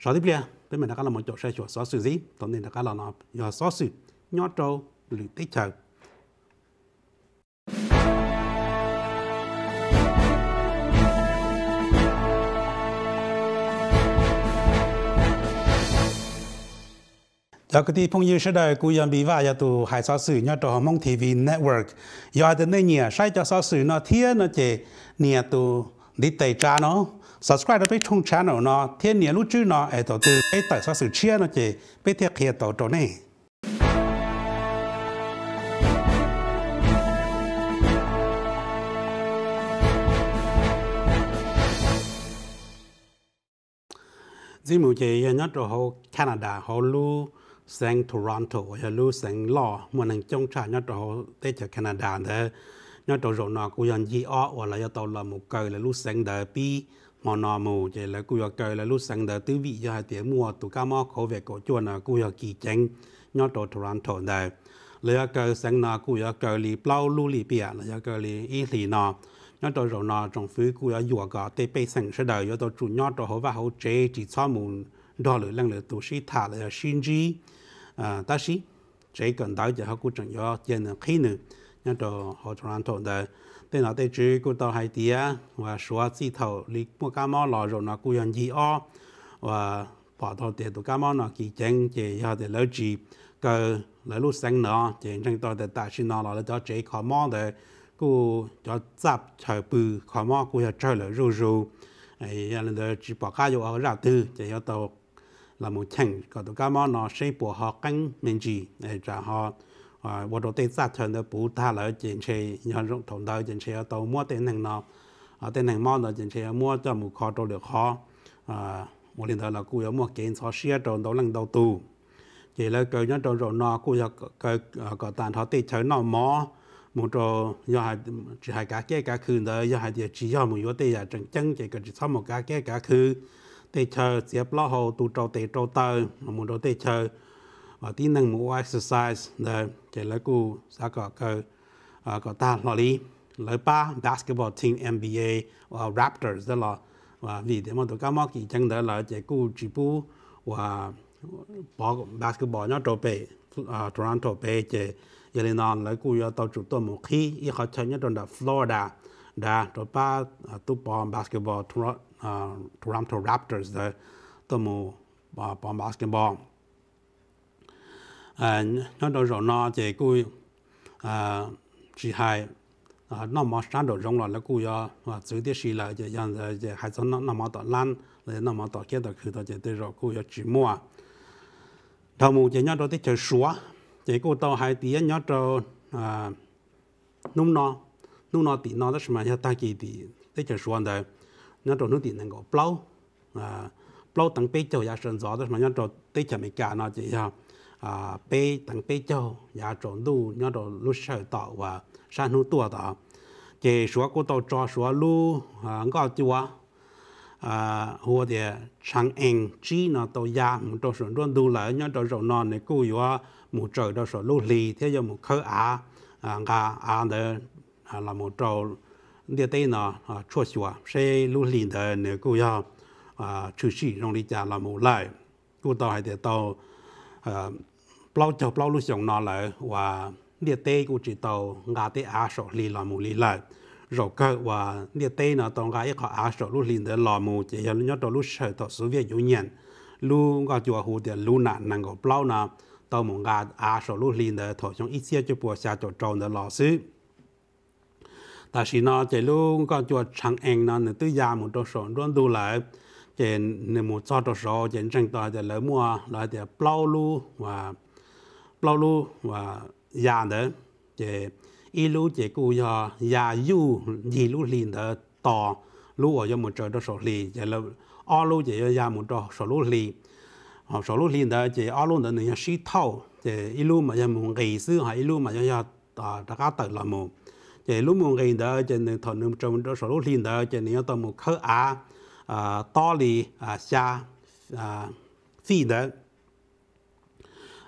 sau tiếp theo bên mình đã các là một chỗ sai chỗ sửa sự gì tổng nên các là nó sửa sự nho trâu lì tích chờ Giờ các thì phong yêu sẽ đời cú yên bị và giờ tụ hải sao sử nhau trò mong TV network giờ từ nơi nhỉ sai cho sao sử nó thiên nó chỉ nhỉ tụ đi tẩy cha nó subscribe đến trong channel nó thiên nhỉ lúc chứ nó ở tổ từ cái tẩy sao sử chia nó chỉ biết thiệt hiện tổ chỗ này Dì mù chì yà nhá trò hô Canada hô lưu sang Toronto và lưu sang Law mà nàng trông trả nhá trò hô tế chở Canada thế nhá trò rộ nọ cú yàn dì ọ và là yà tàu là một cờ là lưu sang đờ bi mà nọ mù chì là cú yà cờ là lưu sang đờ tứ vị yà hai tiếng mùa tù ca mò khổ về cổ chùa là cú yà Kì chánh nhá trò Toronto thế là yà cờ sang nọ cú yà cờ lì plau lưu lì bìa là yà cờ lì y lì nọ nhớ tôi rồi nọ trong phía của ở dùa gò tê bê sân sẽ đời nhớ tôi chủ nhớ tôi hầu và hầu chế chỉ cho mù đo lửa lăng lửa tổ sĩ thả lửa xin gì à ta sĩ chế cần tới giờ họ cũng chẳng nhớ trên khi nữa nhớ tôi họ trong anh thôn đời tên nó tê chữ của tôi hay tía và số chỉ thầu lý mua cá mò lò rồi nọ cũng nhận gì o và bỏ thầu tiền tôi cá mò nó kỳ chính chỉ họ để lỡ gì cơ lỡ lúc sáng nó chỉ chẳng tôi để ta xin nọ là cho chế khó mò đời cô cho giáp chờ bự khó mò cô cho chờ là râu râu ấy là đó chỉ bỏ cá vô ở rào tư để cho tàu là một chừng có tàu cá mò nó xây bỏ họ căng mình gì để cho họ à bộ đồ tây giáp chờ nó bù ta là trên xe nhon rộng thùng đầu trên xe tàu mua tiền hàng nó à tên hàng mò nó trên xe mua cho một kho đồ được kho à một lần là cô có một kiện xóa xe trộn đầu lần đầu tư, chỉ là cơ nhon trộn rồi nó cô có có tàn họ tây chờ nó mò một chỗ do hai chỉ hai cái cái cái khứ đó do hai địa chỉ do một yếu tê là chẳng chân cái cái chỉ sau một cái cái cá khứ tê chờ xếp lo hồ tụ trâu tê trâu tơ một chỗ để chờ và tiến năng một exercise đó chỉ là cụ xã có cơ có ta lo lý lợi ba basketball team NBA và Raptors đó là và vì thế mà tôi cá móc chỉ chân đó là chỉ cụ chỉ bu và bóng basketball nó trâu bể à, Toronto bể chỉ giờ lên non lấy cú yo tàu chủ tôi một khi y họ chơi nhất trong đó Florida đã rồi ba à, tụ bóng basketball à, Toronto Raptors đó tôi một à, bóng basketball à nó đó rồi nó chỉ cú à chỉ hai à nó mà sáng đầu rong rồi lấy cú yo và dưới tiết là giờ giờ giờ hai số nó nó mà tọt lan rồi nó mà tọt kia tọt khử tọt chỉ tới rồi cú yo chỉ mua đầu mù chỉ nhớ đó tới chơi xóa chỉ cô tàu hai tí nhớ cho à nung nó nung nó tí nó đó là nhà ta kỳ tí thế chờ xuống đây nhớ cho nung tí nên có plau à plau tăng bê châu giá sơn gió đó là nhớ cho thế chờ mấy cả nó chỉ là à bê à, tăng bê châu giá trộn đu nhớ cho lúc sau tàu và san hô tua tàu chỉ số của tàu cho số lu à ngõ chưa à hồ thì chẳng anh chi nó tàu giá một trò sơn đu lại nhớ cho rộng non này cô yếu một trời đó sở lô lì thế cho một khơ à, á ngà á đờ là một trâu địa tây nó à, chua chua sẽ lô lì đờ nếu cô à trừ sĩ trong đi trả là một lại cô tàu hay để à bao chầu bao lúc sống nó lại và địa tây cô chỉ tàu ngà tây á sở lì là một lì lại rồi cơ và địa tây nó tàu ngà ít có á sở lô lì đờ là một chỉ là nhớ tàu lúc sở tàu sự việc dụ nhận lu ngà chùa hồ thì lu nạn nàng có bao nào 到蒙牙阿首路里呢，头像一些就播下就招的老师。但是呢，这路个就长安呢，你对亚木多少转都来，这你木找多少，这正到的来么来的老路哇，老路哇亚的这一路这个呀亚有一路里的到，路我要么找多少里，这了二路这要亚木多少路里。họ số lúc liền đó chỉ ở luôn đó những sĩ thâu chỉ ít lúc mà giờ mình nghỉ sư hay ít lúc mà giờ à đã cá tự là một chỉ lúc mình nghỉ đó chỉ những thằng nông trong đó số lúc liền đó chỉ những tao một khơi á à to lì à xa à phi đó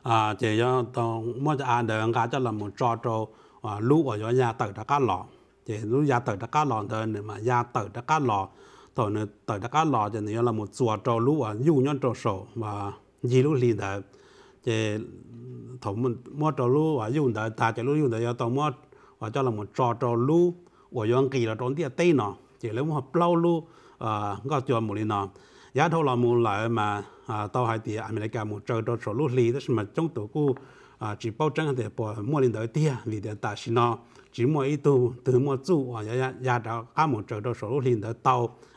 à chỉ cho tao mỗi giờ ăn được cá cho làm một trò trò à lúc ở nhà tự đã cá lò chỉ lúc nhà tự đã cá lò thôi mà nhà tự đã cá lò tôi nữa tới đã cá lò cho nên là một chùa trâu lũ và dù nhân trâu sổ và gì lũ lì đã thì thằng một mua trâu lũ và dùng đã ta cho lũ dùng đã cho tôi mua và cho là một trò trâu lũ và yon kỳ là trốn tiệt tây nọ chỉ lấy một hộp lâu lũ à có cho một lì nọ, giá thâu là một lại mà à tàu hai tiệt America một trâu trâu sổ lũ lì đó mà chúng tôi cũng à chỉ bảo chứng thì bỏ mua lên tới tiệt vì để ta xin nó chỉ mua ít tu từ mua chú và giá giá đó cá một trâu trâu sổ lũ lì tới tàu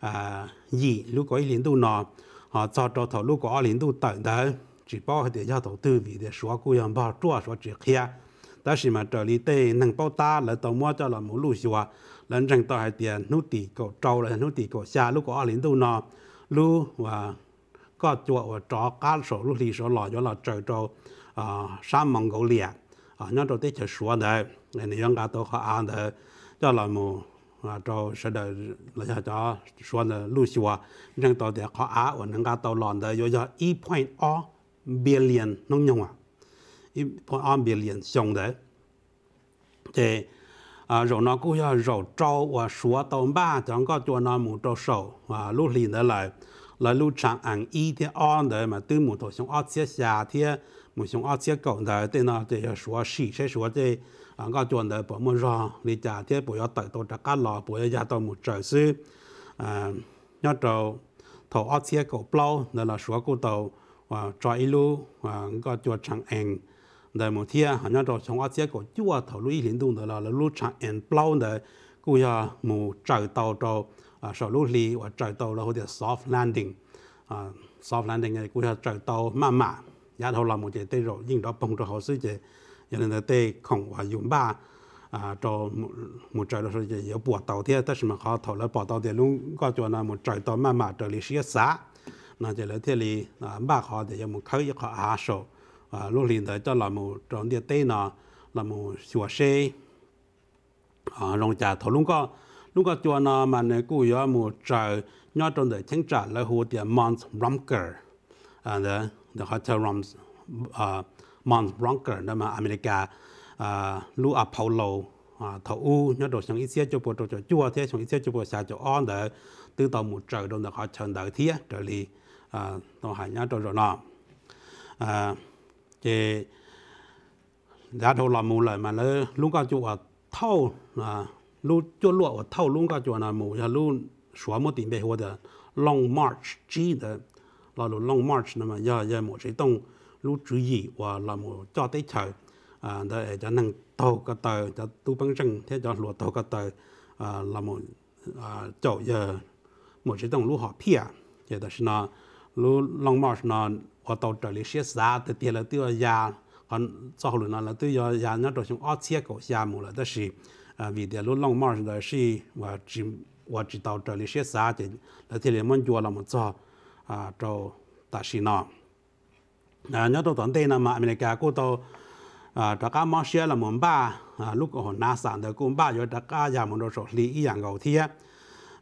啊，一如果一年度呢，啊，咱找头如果二年度等等，确保他底要头到位的，说这样吧，做要是这些，但是嘛，这里头能报单了，到么子了，没落实话，人正在点努力搞，招人，努力搞，下，如果二年度呢，如话，各主我找家属，如你说老些了，找找啊，三万五脸啊，那在在就说的，人家都好安的，到么？啊，找说的那些叫说的陆续啊，人到的靠啊，我能够到 land 的有叫一 point 二 billion 能用啊，一 point 二 billion 相的，对啊，肉呢古要肉招我说到嘛，咱个做那木招手啊，陆里的来。là lưu trạng ảnh y thế on đấy mà từ một tổ xuống ở chia xa thế một xuống ở chia cộng đấy tên là để số sĩ sẽ số thế bạn có chuẩn đời bỏ một rò đi trả thế tới tổ trạc cá lò bỏ ra tổ một trời sư à nhớ trầu thầu ót xe cổ plau và cho ilu và có cho chẳng anh trong ót xe cổ chúa thầu lũ liên tung đó là lũ chẳng anh plau đó cũng là một trời tàu trầu à sau lũ lì và trời tàu là hồi soft landing à soft landing này là trời tàu là một cái tên rồi nhưng đó cho nên là tê không hòa dùng ba à cho một trời đó là yếu bỏ tàu thế tất mà khó thầu là bỏ tàu luôn có cho là một trời đó mà mà trời lý sĩ xã nó chỉ là thế à ba khó thì một khơi một khó hạ số à lúc liền tới cho là một tròn địa tê nó là một chùa xe à lòng trà thầu luôn có lúc có cho nó mà này cú yếu một trời nhớ trong đời chính trả là hồ tiền mont romker à đó the hotel rooms à Mont Bronker, đó mà America à, lu à Paulo, lâu thầu u nhớ đồ sang ít xe cho bộ đồ cho chua thế sang ít xe cho bộ xa cho on đỡ từ tàu một trời đâu được họ chọn đỡ thế trở đi à, tàu hải nhớ đồ rồi nọ à, thì đã đâu là mù lại mà nó lúc cao chua thâu là lúc chua lụa ở thâu lúc cao chua là mù là lúc xóa một tiền bề hoa đó long march chi đó là lúc long march mà giờ giờ một cái tông lúc chú ý và là một cho tới chờ à để cho năng tàu cái tờ cho tu băng rừng thế cho lúa tàu cái tờ à là một à chỗ giờ một cái đồng lúc họ pia thì đó là lúc long mars nó ở tàu trở lại xe giá thì tiền là tiêu giá còn sau lúc nó là tiêu giá nó trở thành ở xe cổ giá một là đó là à vì thế lúc long mars đó là và chỉ và chỉ tàu trở lại xe giá thì là thì là mình chùa một chỗ à cho ta xin nào à nhớ tôi tận đây là mà mình cả cô tôi à tất cả mọi xe là muốn ba à lúc còn nã sản được cũng ba rồi tất cả nhà muốn đồ sổ lý ý dạng gầu thiê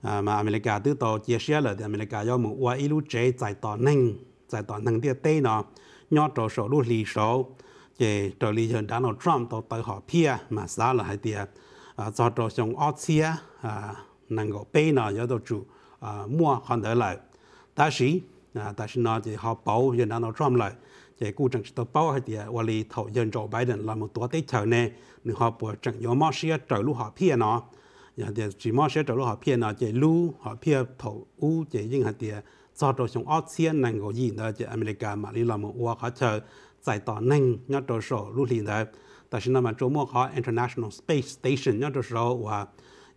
à mà mình cả từ tàu chia sẻ là thì mình cả do một qua ilu chế giải tỏ nâng giải tỏ nâng địa tây nó nhớ đồ sổ lúc lý sổ chế đồ lý dân đã nó trump tàu tới họ phía mà xa là hai tiệt, à cho à, tổ sông ót xe à nâng gầu bê nó do đồ chủ à mua hàng tới lại ta sĩ à, ta sĩ nó họ bảo dân đã trump lại chế cụ chẳng tờ bao hay tiền và lì thầu dân Joe Biden là một tổ tế chờ nè nếu họ bỏ chẳng nhóm mỏ xe trở lúc họ phía nó nhà thì chỉ mỏ xe trở lúc họ phía nó chế lu họ phía thổ u chế nhưng hay tiền cho đồ chúng ớt xuyên năng của gì đó chế America mà lì là một ua khó chờ giải tỏ năng nhớ đồ sổ lúc lì đó tại sao mà chỗ mua khó International Space Station nhớ đồ sổ và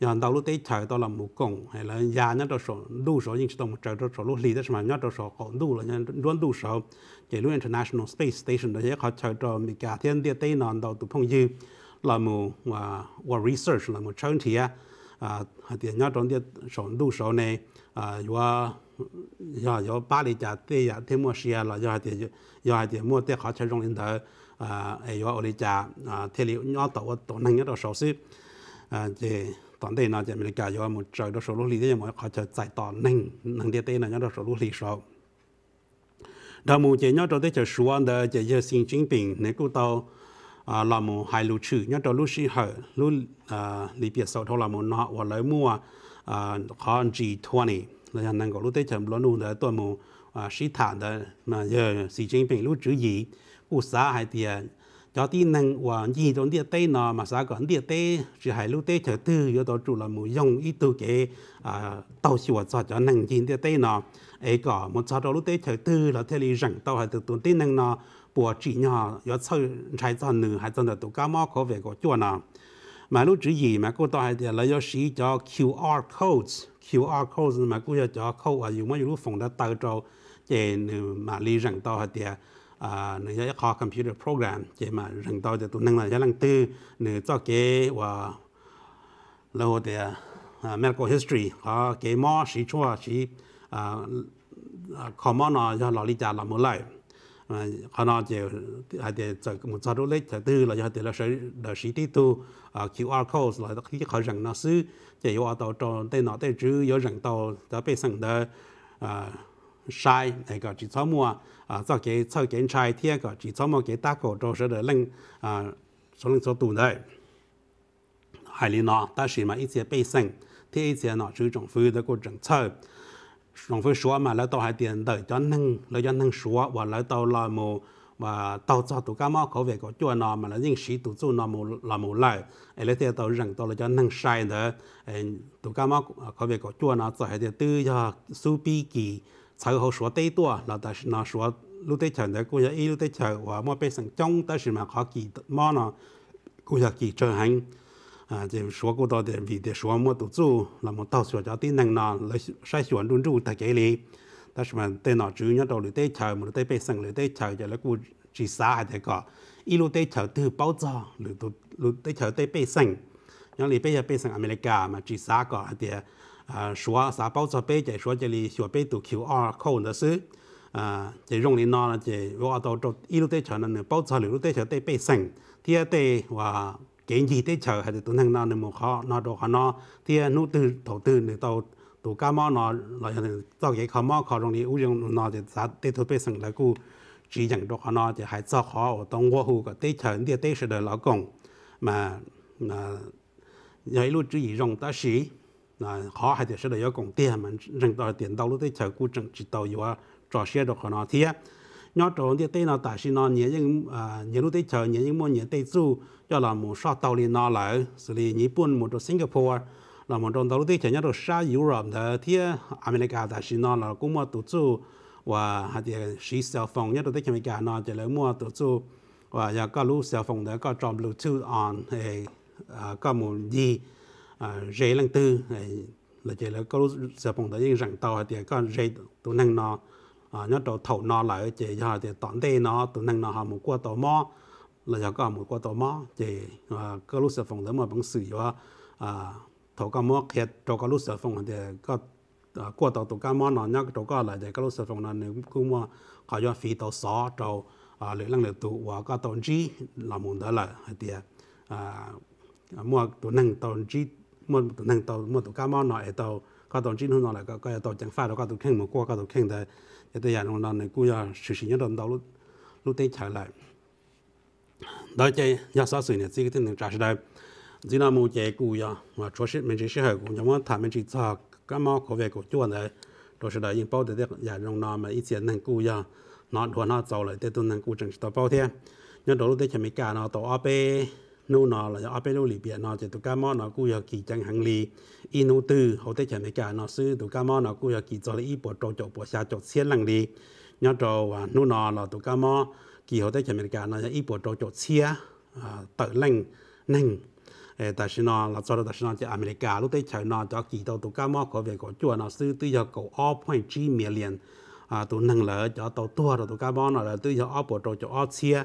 人道路对车到了木工，还了伢那多少多少认识到么？这多少路里的什么？那多少好多了，人乱多少？这路 International Space Station 那些好车到米家天的对人道都朋友，那么啊，我 research 那么长期啊，啊，点那种的少多少呢？啊，我要要巴黎家对呀，对么事啊？了要点要点么？对好车中领导啊，哎要我的家啊，这里要到我到那个到少些啊这。ตอนเดนอาจจะมีการย้อนมุดจากดอกสรุลีที่ยังมันเขาจะใจต่อหนึ่งหนึ่งเดียเตนยังดอกสรุลีสอบดามูเจยอดตัวได้จะชวนเดจะเยอะสิ่งจริงปิงในกูเตาอ่าลามูไฮลูชื่อยอดตัวลูชิเหอลูอ่าลีเปียสอทลามูนอวันเลยมัวอ่าคอนจีทวนี่แล้วยังนั่งก็รู้ได้จะล้วนนู่นเดตัวมูอ่าชิตาเดมาเยอะสิ่งจริงปิงรู้จื้อหยีผู้สาหายเตีย cho tin năng và gì trong địa tây nó mà xã còn địa tây chỉ hải lưu tây trở tư yếu đó chủ là một dòng ý tu chế à tàu sửa cho cho năng gì địa tây nó ấy có một số đó lưu tây trở tư là theo lý rằng tàu hải từ tuần tin năng nó bùa chỉ nhỏ yếu sau trái cho nữ hai tuần là tổ cao mò có về có chùa nào mà lưu chữ gì mà cô tàu hải là yếu sĩ cho QR codes QR codes mà cô cho cho câu ở dùng mấy lúc phòng đã tạo cho để mà lý rằng tàu hải nếu như có computer program chế mà rừng tàu cho tụ nâng là giá lăng tư nửa cho kế và lâu thì à, à, medical history có kế mò sĩ chua sĩ khó mò nó do lò lý trả là mỗi lại khó nó chỉ hay để cho một số đô lít thứ tư là do để là sử đờ sĩ tí tu à, QR code là khi khỏi rừng nó sư chỉ yêu tàu trong tên nó tên chữ, yêu rừng tàu đã bị sẵn đờ sai hay có chỉ số mua 啊，做 cái sau cái trai thiên có chỉ cho một cái tác cổ đồ sẽ được à số lượng số tồn tại hải lý nó ta chỉ mà ít 些背诵，第一些呢是政府的个政策，政府说嘛，来到海边的要能来要能说，我来到那么。và tàu cho tụ cá mò có về có chua nó mà là những sĩ tụ chu nó mù là mù lại ấy lấy theo tàu rằng tàu là cho năng sai nữa tụ cá mò có về có chua nó cho hệ thứ tư cho su pi kỳ sau họ số tây tua là ta là số lúc tây chờ đấy cũng là ít lúc tây chờ và mà bên sang trong ta sẽ mà khó kỳ mà nó cũng là kỳ trở hành à thì số của đó thì vì để số mà tổ chức là một tàu số cho tin năng nó lấy sai chuẩn luôn luôn tại cái này ta sẽ mà tên nó chủ nhất đầu lúc tây chờ mà lúc tây bên sang lúc tây chờ cho là cũng chỉ xa hay thế cả ít lúc tây chờ từ bao giờ lúc lúc tây chờ tây bên sang nhưng lúc bây giờ bên sang America mà chỉ xa cả thì 啊，说啥包装杯在说这里小杯读 QR code 的是啊，这用的呢，这我到到一路在传呢，包装一路在传在背省，第二对话建议在传还是都能拿那么好，拿到好拿，第二努 tư 投 tư 呢到。ตัวก้ามานาเราจะต้อเกี่ยวมาขอตรงนี้อุยังนาจะสาเตทุไปสั่งแล้วกูจีอย่างดอกนาจะหายซอกขอต้องว่าหูกับเตเฉินเดียเตเฉดเรากงมามาย้ายรู้จีรองตาสี那好还得是得要电啲人到現道路腦嗰啲炒直中，有啊？做少咗可能啲啊？若講啲電腦，但是嗱，而家用啊，而家啲炒而家乜嘢都做，有諗冇？刷到你哪裏？是嚟日本或者 Singapore，嗱，冇電腦嗰啲前一日刷 U 型嘅啲啊，美國，但是嗱，嗰個冇做話，係啲視效放一日啲咁嘅嘢，嗱，就冇乜嘢做話，又講到視效嘅，講到 Bluetooth on 係啊，m 冇啲。À, rễ lần tư à, là chỉ là có giờ phòng tới những rằng tàu thì có rễ tụ năng nó à nó đầu thầu nó lại chỉ cho thì tọn tê nó tụ năng nó họ một qua tàu mò là giờ có một qua tàu mò chỉ à, có lúc giờ phòng tới mà bằng sử dụng à thầu cá mò khi cho có lúc giờ phòng thì có qua tàu tụ cá mò nó nhắc cho có lại chỉ có lúc giờ phòng nó nếu cũng mà họ cho phí tàu xó trâu à lưỡi lăng lưỡi tụ và có tổn chi là muốn đó là thì à mua tụ năng tổn chi một năng tàu một tàu cá mò nội tàu có tàu chín hơn là có có tàu chẳng phải đó có tàu khen một qua có tàu khen thì cái tây giàn nó này cũng là sự sự nhất đồng tàu lúc lúc tây trở lại đó chơi nhà xã sự này chỉ cái tin tưởng trả lại chỉ là một cái cũ ya mà cho sự mình chỉ sẽ hay cũng giống thà mình chỉ cho cá mò có về của chuồn này rồi sau đó những bao cái nhà nông nó mà ít tiền năng cũ ya nó đuổi nó giàu lại để tôi năng cũ chẳng tàu bảo tiền nhưng đầu lúc tây chỉ mới cả nó tàu AP นู่นนอเราจะเอาไปลูหลีเบียนอจะตุกามอนอกูอยากกี่จังหังลีอีนูตือเขาได้แข่งในการนอซื้อตุกามอนอกูอยากกี่จอลีปวดโจจปวดชาจดเสียนหลังดีย้อนโจว่านู่นนอเราตุกามอกี่เขาได้แข่งในการนอจะอีปวดโจจดเสียเติร์ลังนั่งแต่ฉันนอเราจอแต่ฉันนอจะอเมริกาลูกได้แข่งนอจะกี่ตัวตุกามอเขาเวกจั่วนอซื้อตุยากกูอ้อพ่อยจีเมียเลียน à tụ nâng lỡ cho tàu tua rồi tụ cá bón rồi tụi cho óp bộ trâu cho óp xia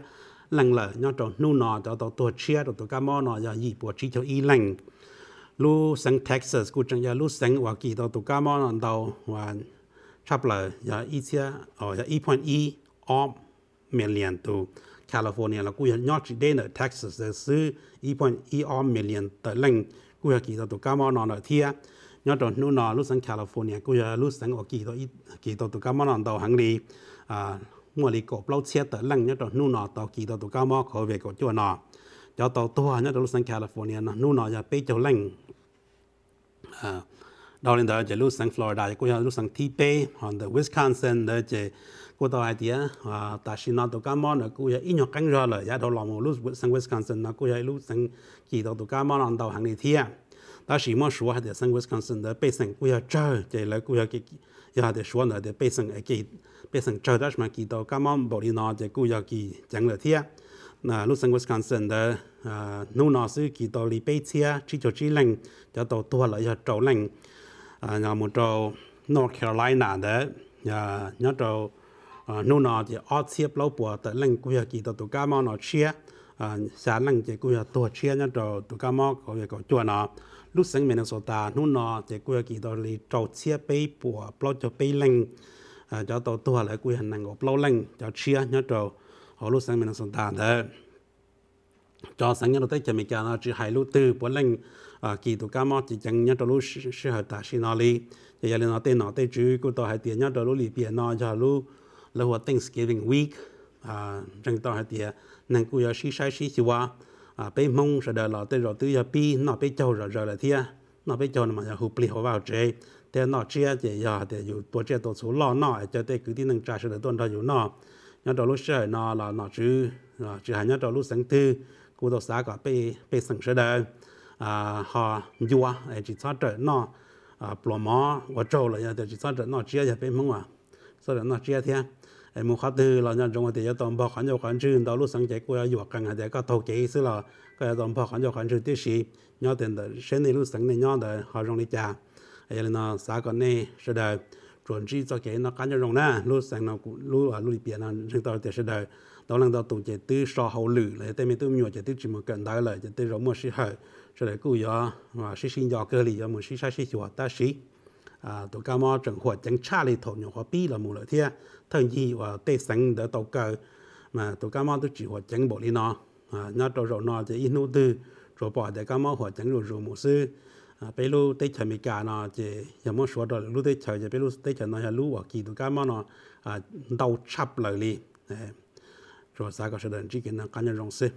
lần lờ nhau trò nu nọ cho tàu tổ chia cho tàu cá mò nọ cho gì bộ chỉ cho y lần lu sang Texas cũng chẳng giờ lu sang hoa kỳ tàu tàu cá mò nọ tàu và chấp lờ giờ ít chia ở ờ, giờ ít point y om million tu California là cũng nhau chỉ đến ở Texas là xứ ít point y om million tới lần cũng là kỳ tàu tàu cá mò nọ ở thia nhau trò nu nọ lu sang California cũng là lu sang hoa kỳ tàu kỳ tàu tàu cá mò nọ tàu hàng đi à mua lì cổ lâu xe tới lăng nhất rồi nu nọ tàu kỳ tàu tàu cao mò khởi về cổ chùa nọ cho tàu tua nhất rồi sang California nọ nu nọ giờ bây chỗ lăng à đó lên đó chỉ lúc sang Florida cũng như lúc sang Tibet hoặc là Wisconsin đó chỉ cô tàu ai tía à ta xin nó tàu cao mò nó cũng như ít nhọc căng rồi giờ đó lòng lúc sang Wisconsin nó cũng như lúc sang kỳ tàu tàu cao mò nó tàu hàng đi thiệt ta chỉ muốn số hay là sang Wisconsin đó bây sang cũng như chơi chỉ là cũng như cái ya de shuo na de bei seng e ki bei seng chao da shma ki do ga mang bo li na de gu ya ki jiang le tia na lu seng wisconsin de nu na su ki do li bei tia chi cho chi leng ja do to la ya chao leng ya mo chao north carolina de ya ya chao nu na de a tia blau bo de leng gu ya ki do to ka mon na chia สารลังเจกุยตัวเชียนนั่นเราตัวกามอกเขาเรียกว่าจวนอ่ะ lúc sinh Minnesota nó nó thì quê kỳ đó là trâu chia bê bùa bao cho bê linh à cho tổ tua lại quê hành năng của bao linh cho chia nhớ trâu họ lúc sinh Minnesota thế cho sáng nhớ tới chấm cái nó chỉ hai lúc từ bùa linh à kỳ tổ cá mò chỉ chẳng nhớ trâu lúc sư hợp ta xin nó đi thì giờ nó tên nó tên chữ của tổ hai tiền nhớ trâu lúc lì biển nó cho lúc là hồi Thanksgiving week à chẳng tổ hai tiền năng cú yo shi sai shi wa à bé mông rồi đời lọ tới rồi tới giờ pi nó bé châu rồi rồi là thia nó bé châu mà giờ hụp li hồ vào chế thế nó chia chế giờ thì dù tổ chia tổ số lo nó cho tới cứ tin năng trả sự tuần đó dù nó nhớ đầu lúc sợi nó là nó chứ chứ hai nhớ đầu lúc sáng tư cô tổ xã có bê bê sáng sơ đời à họ vua ấy à, chỉ cho trời nó à plomó và trâu là giờ chỉ cho trời nó chia giờ bê mông à sau đó nó chia theo một khát tư là nhân trong thì tầm bao khán cho khán chư đó lúc sáng chế của yêu cần hay để các thầu chế xí là cái tầm bao khán cho khán chư tiết sĩ nhau tiền đó sáng nay lúc sáng nay nhau đó đi cha ấy là nó xã còn này sẽ đời chuẩn chỉ cho cái nó cá nhân rồng na lúc sáng nó lúc là lúc biển nó chúng ta thì sẽ đời đó là tổ chế tư so hậu lử lại tên mình tôi nhiều chế tư chỉ một đại lại chế tư rộng một hậu sẽ đời cứu gió và sĩ sinh gió cơ lý gió một sĩ sai sĩ chùa ta sĩ à tôi cao mò trường hoạt chẳng cha lì thổ nhỏ hoa bi là một loại thiê thân gì và tê sinh đã tổ cờ mà tôi cao mò tôi chỉ hoạt chẳng bộ đi nó à nó trâu rồi nó chỉ ít nô tư rồi bỏ để cao mò hoạt chẳng rồi rồi mù sư à bây lúc tây trời mỹ cả nó chỉ giờ muốn sửa rồi lúc tây trời giờ bây lúc tây trời nó giờ lúc và kỳ tôi cao mò nó à đầu chập lợi lì rồi sao có sự đơn chỉ cái nó cá nhân rong sư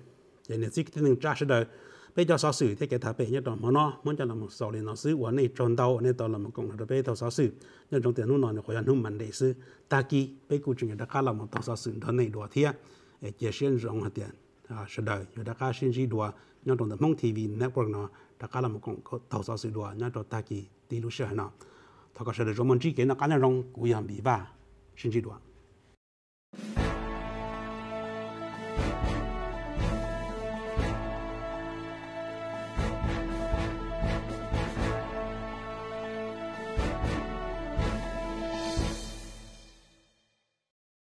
thì nên chỉ cái thằng cha sự đời bây giờ sáu sử thế cái tháp bể nhất đó mà nó muốn cho là một sáu đến nó sử của này tròn đầu này đó là một công là bây tàu sáu sử nhưng trong tiền lúc nói là khỏi ăn hung mạnh để sử ta kỳ bây cụ chuyện ta khá là một tàu sáu sử đó này đùa thiệt để chia sẻ rộng hơn tiền à sẽ đời người đã khá xin gì đùa nhưng trong tiền mong tivi network nó đã khá là một công tàu sáu sử đùa nhưng trong ta kỳ tí lúc sẽ nó thà có sẽ được rộng mình chỉ cái nó cái này rộng cũng làm bị vả xin gì đùa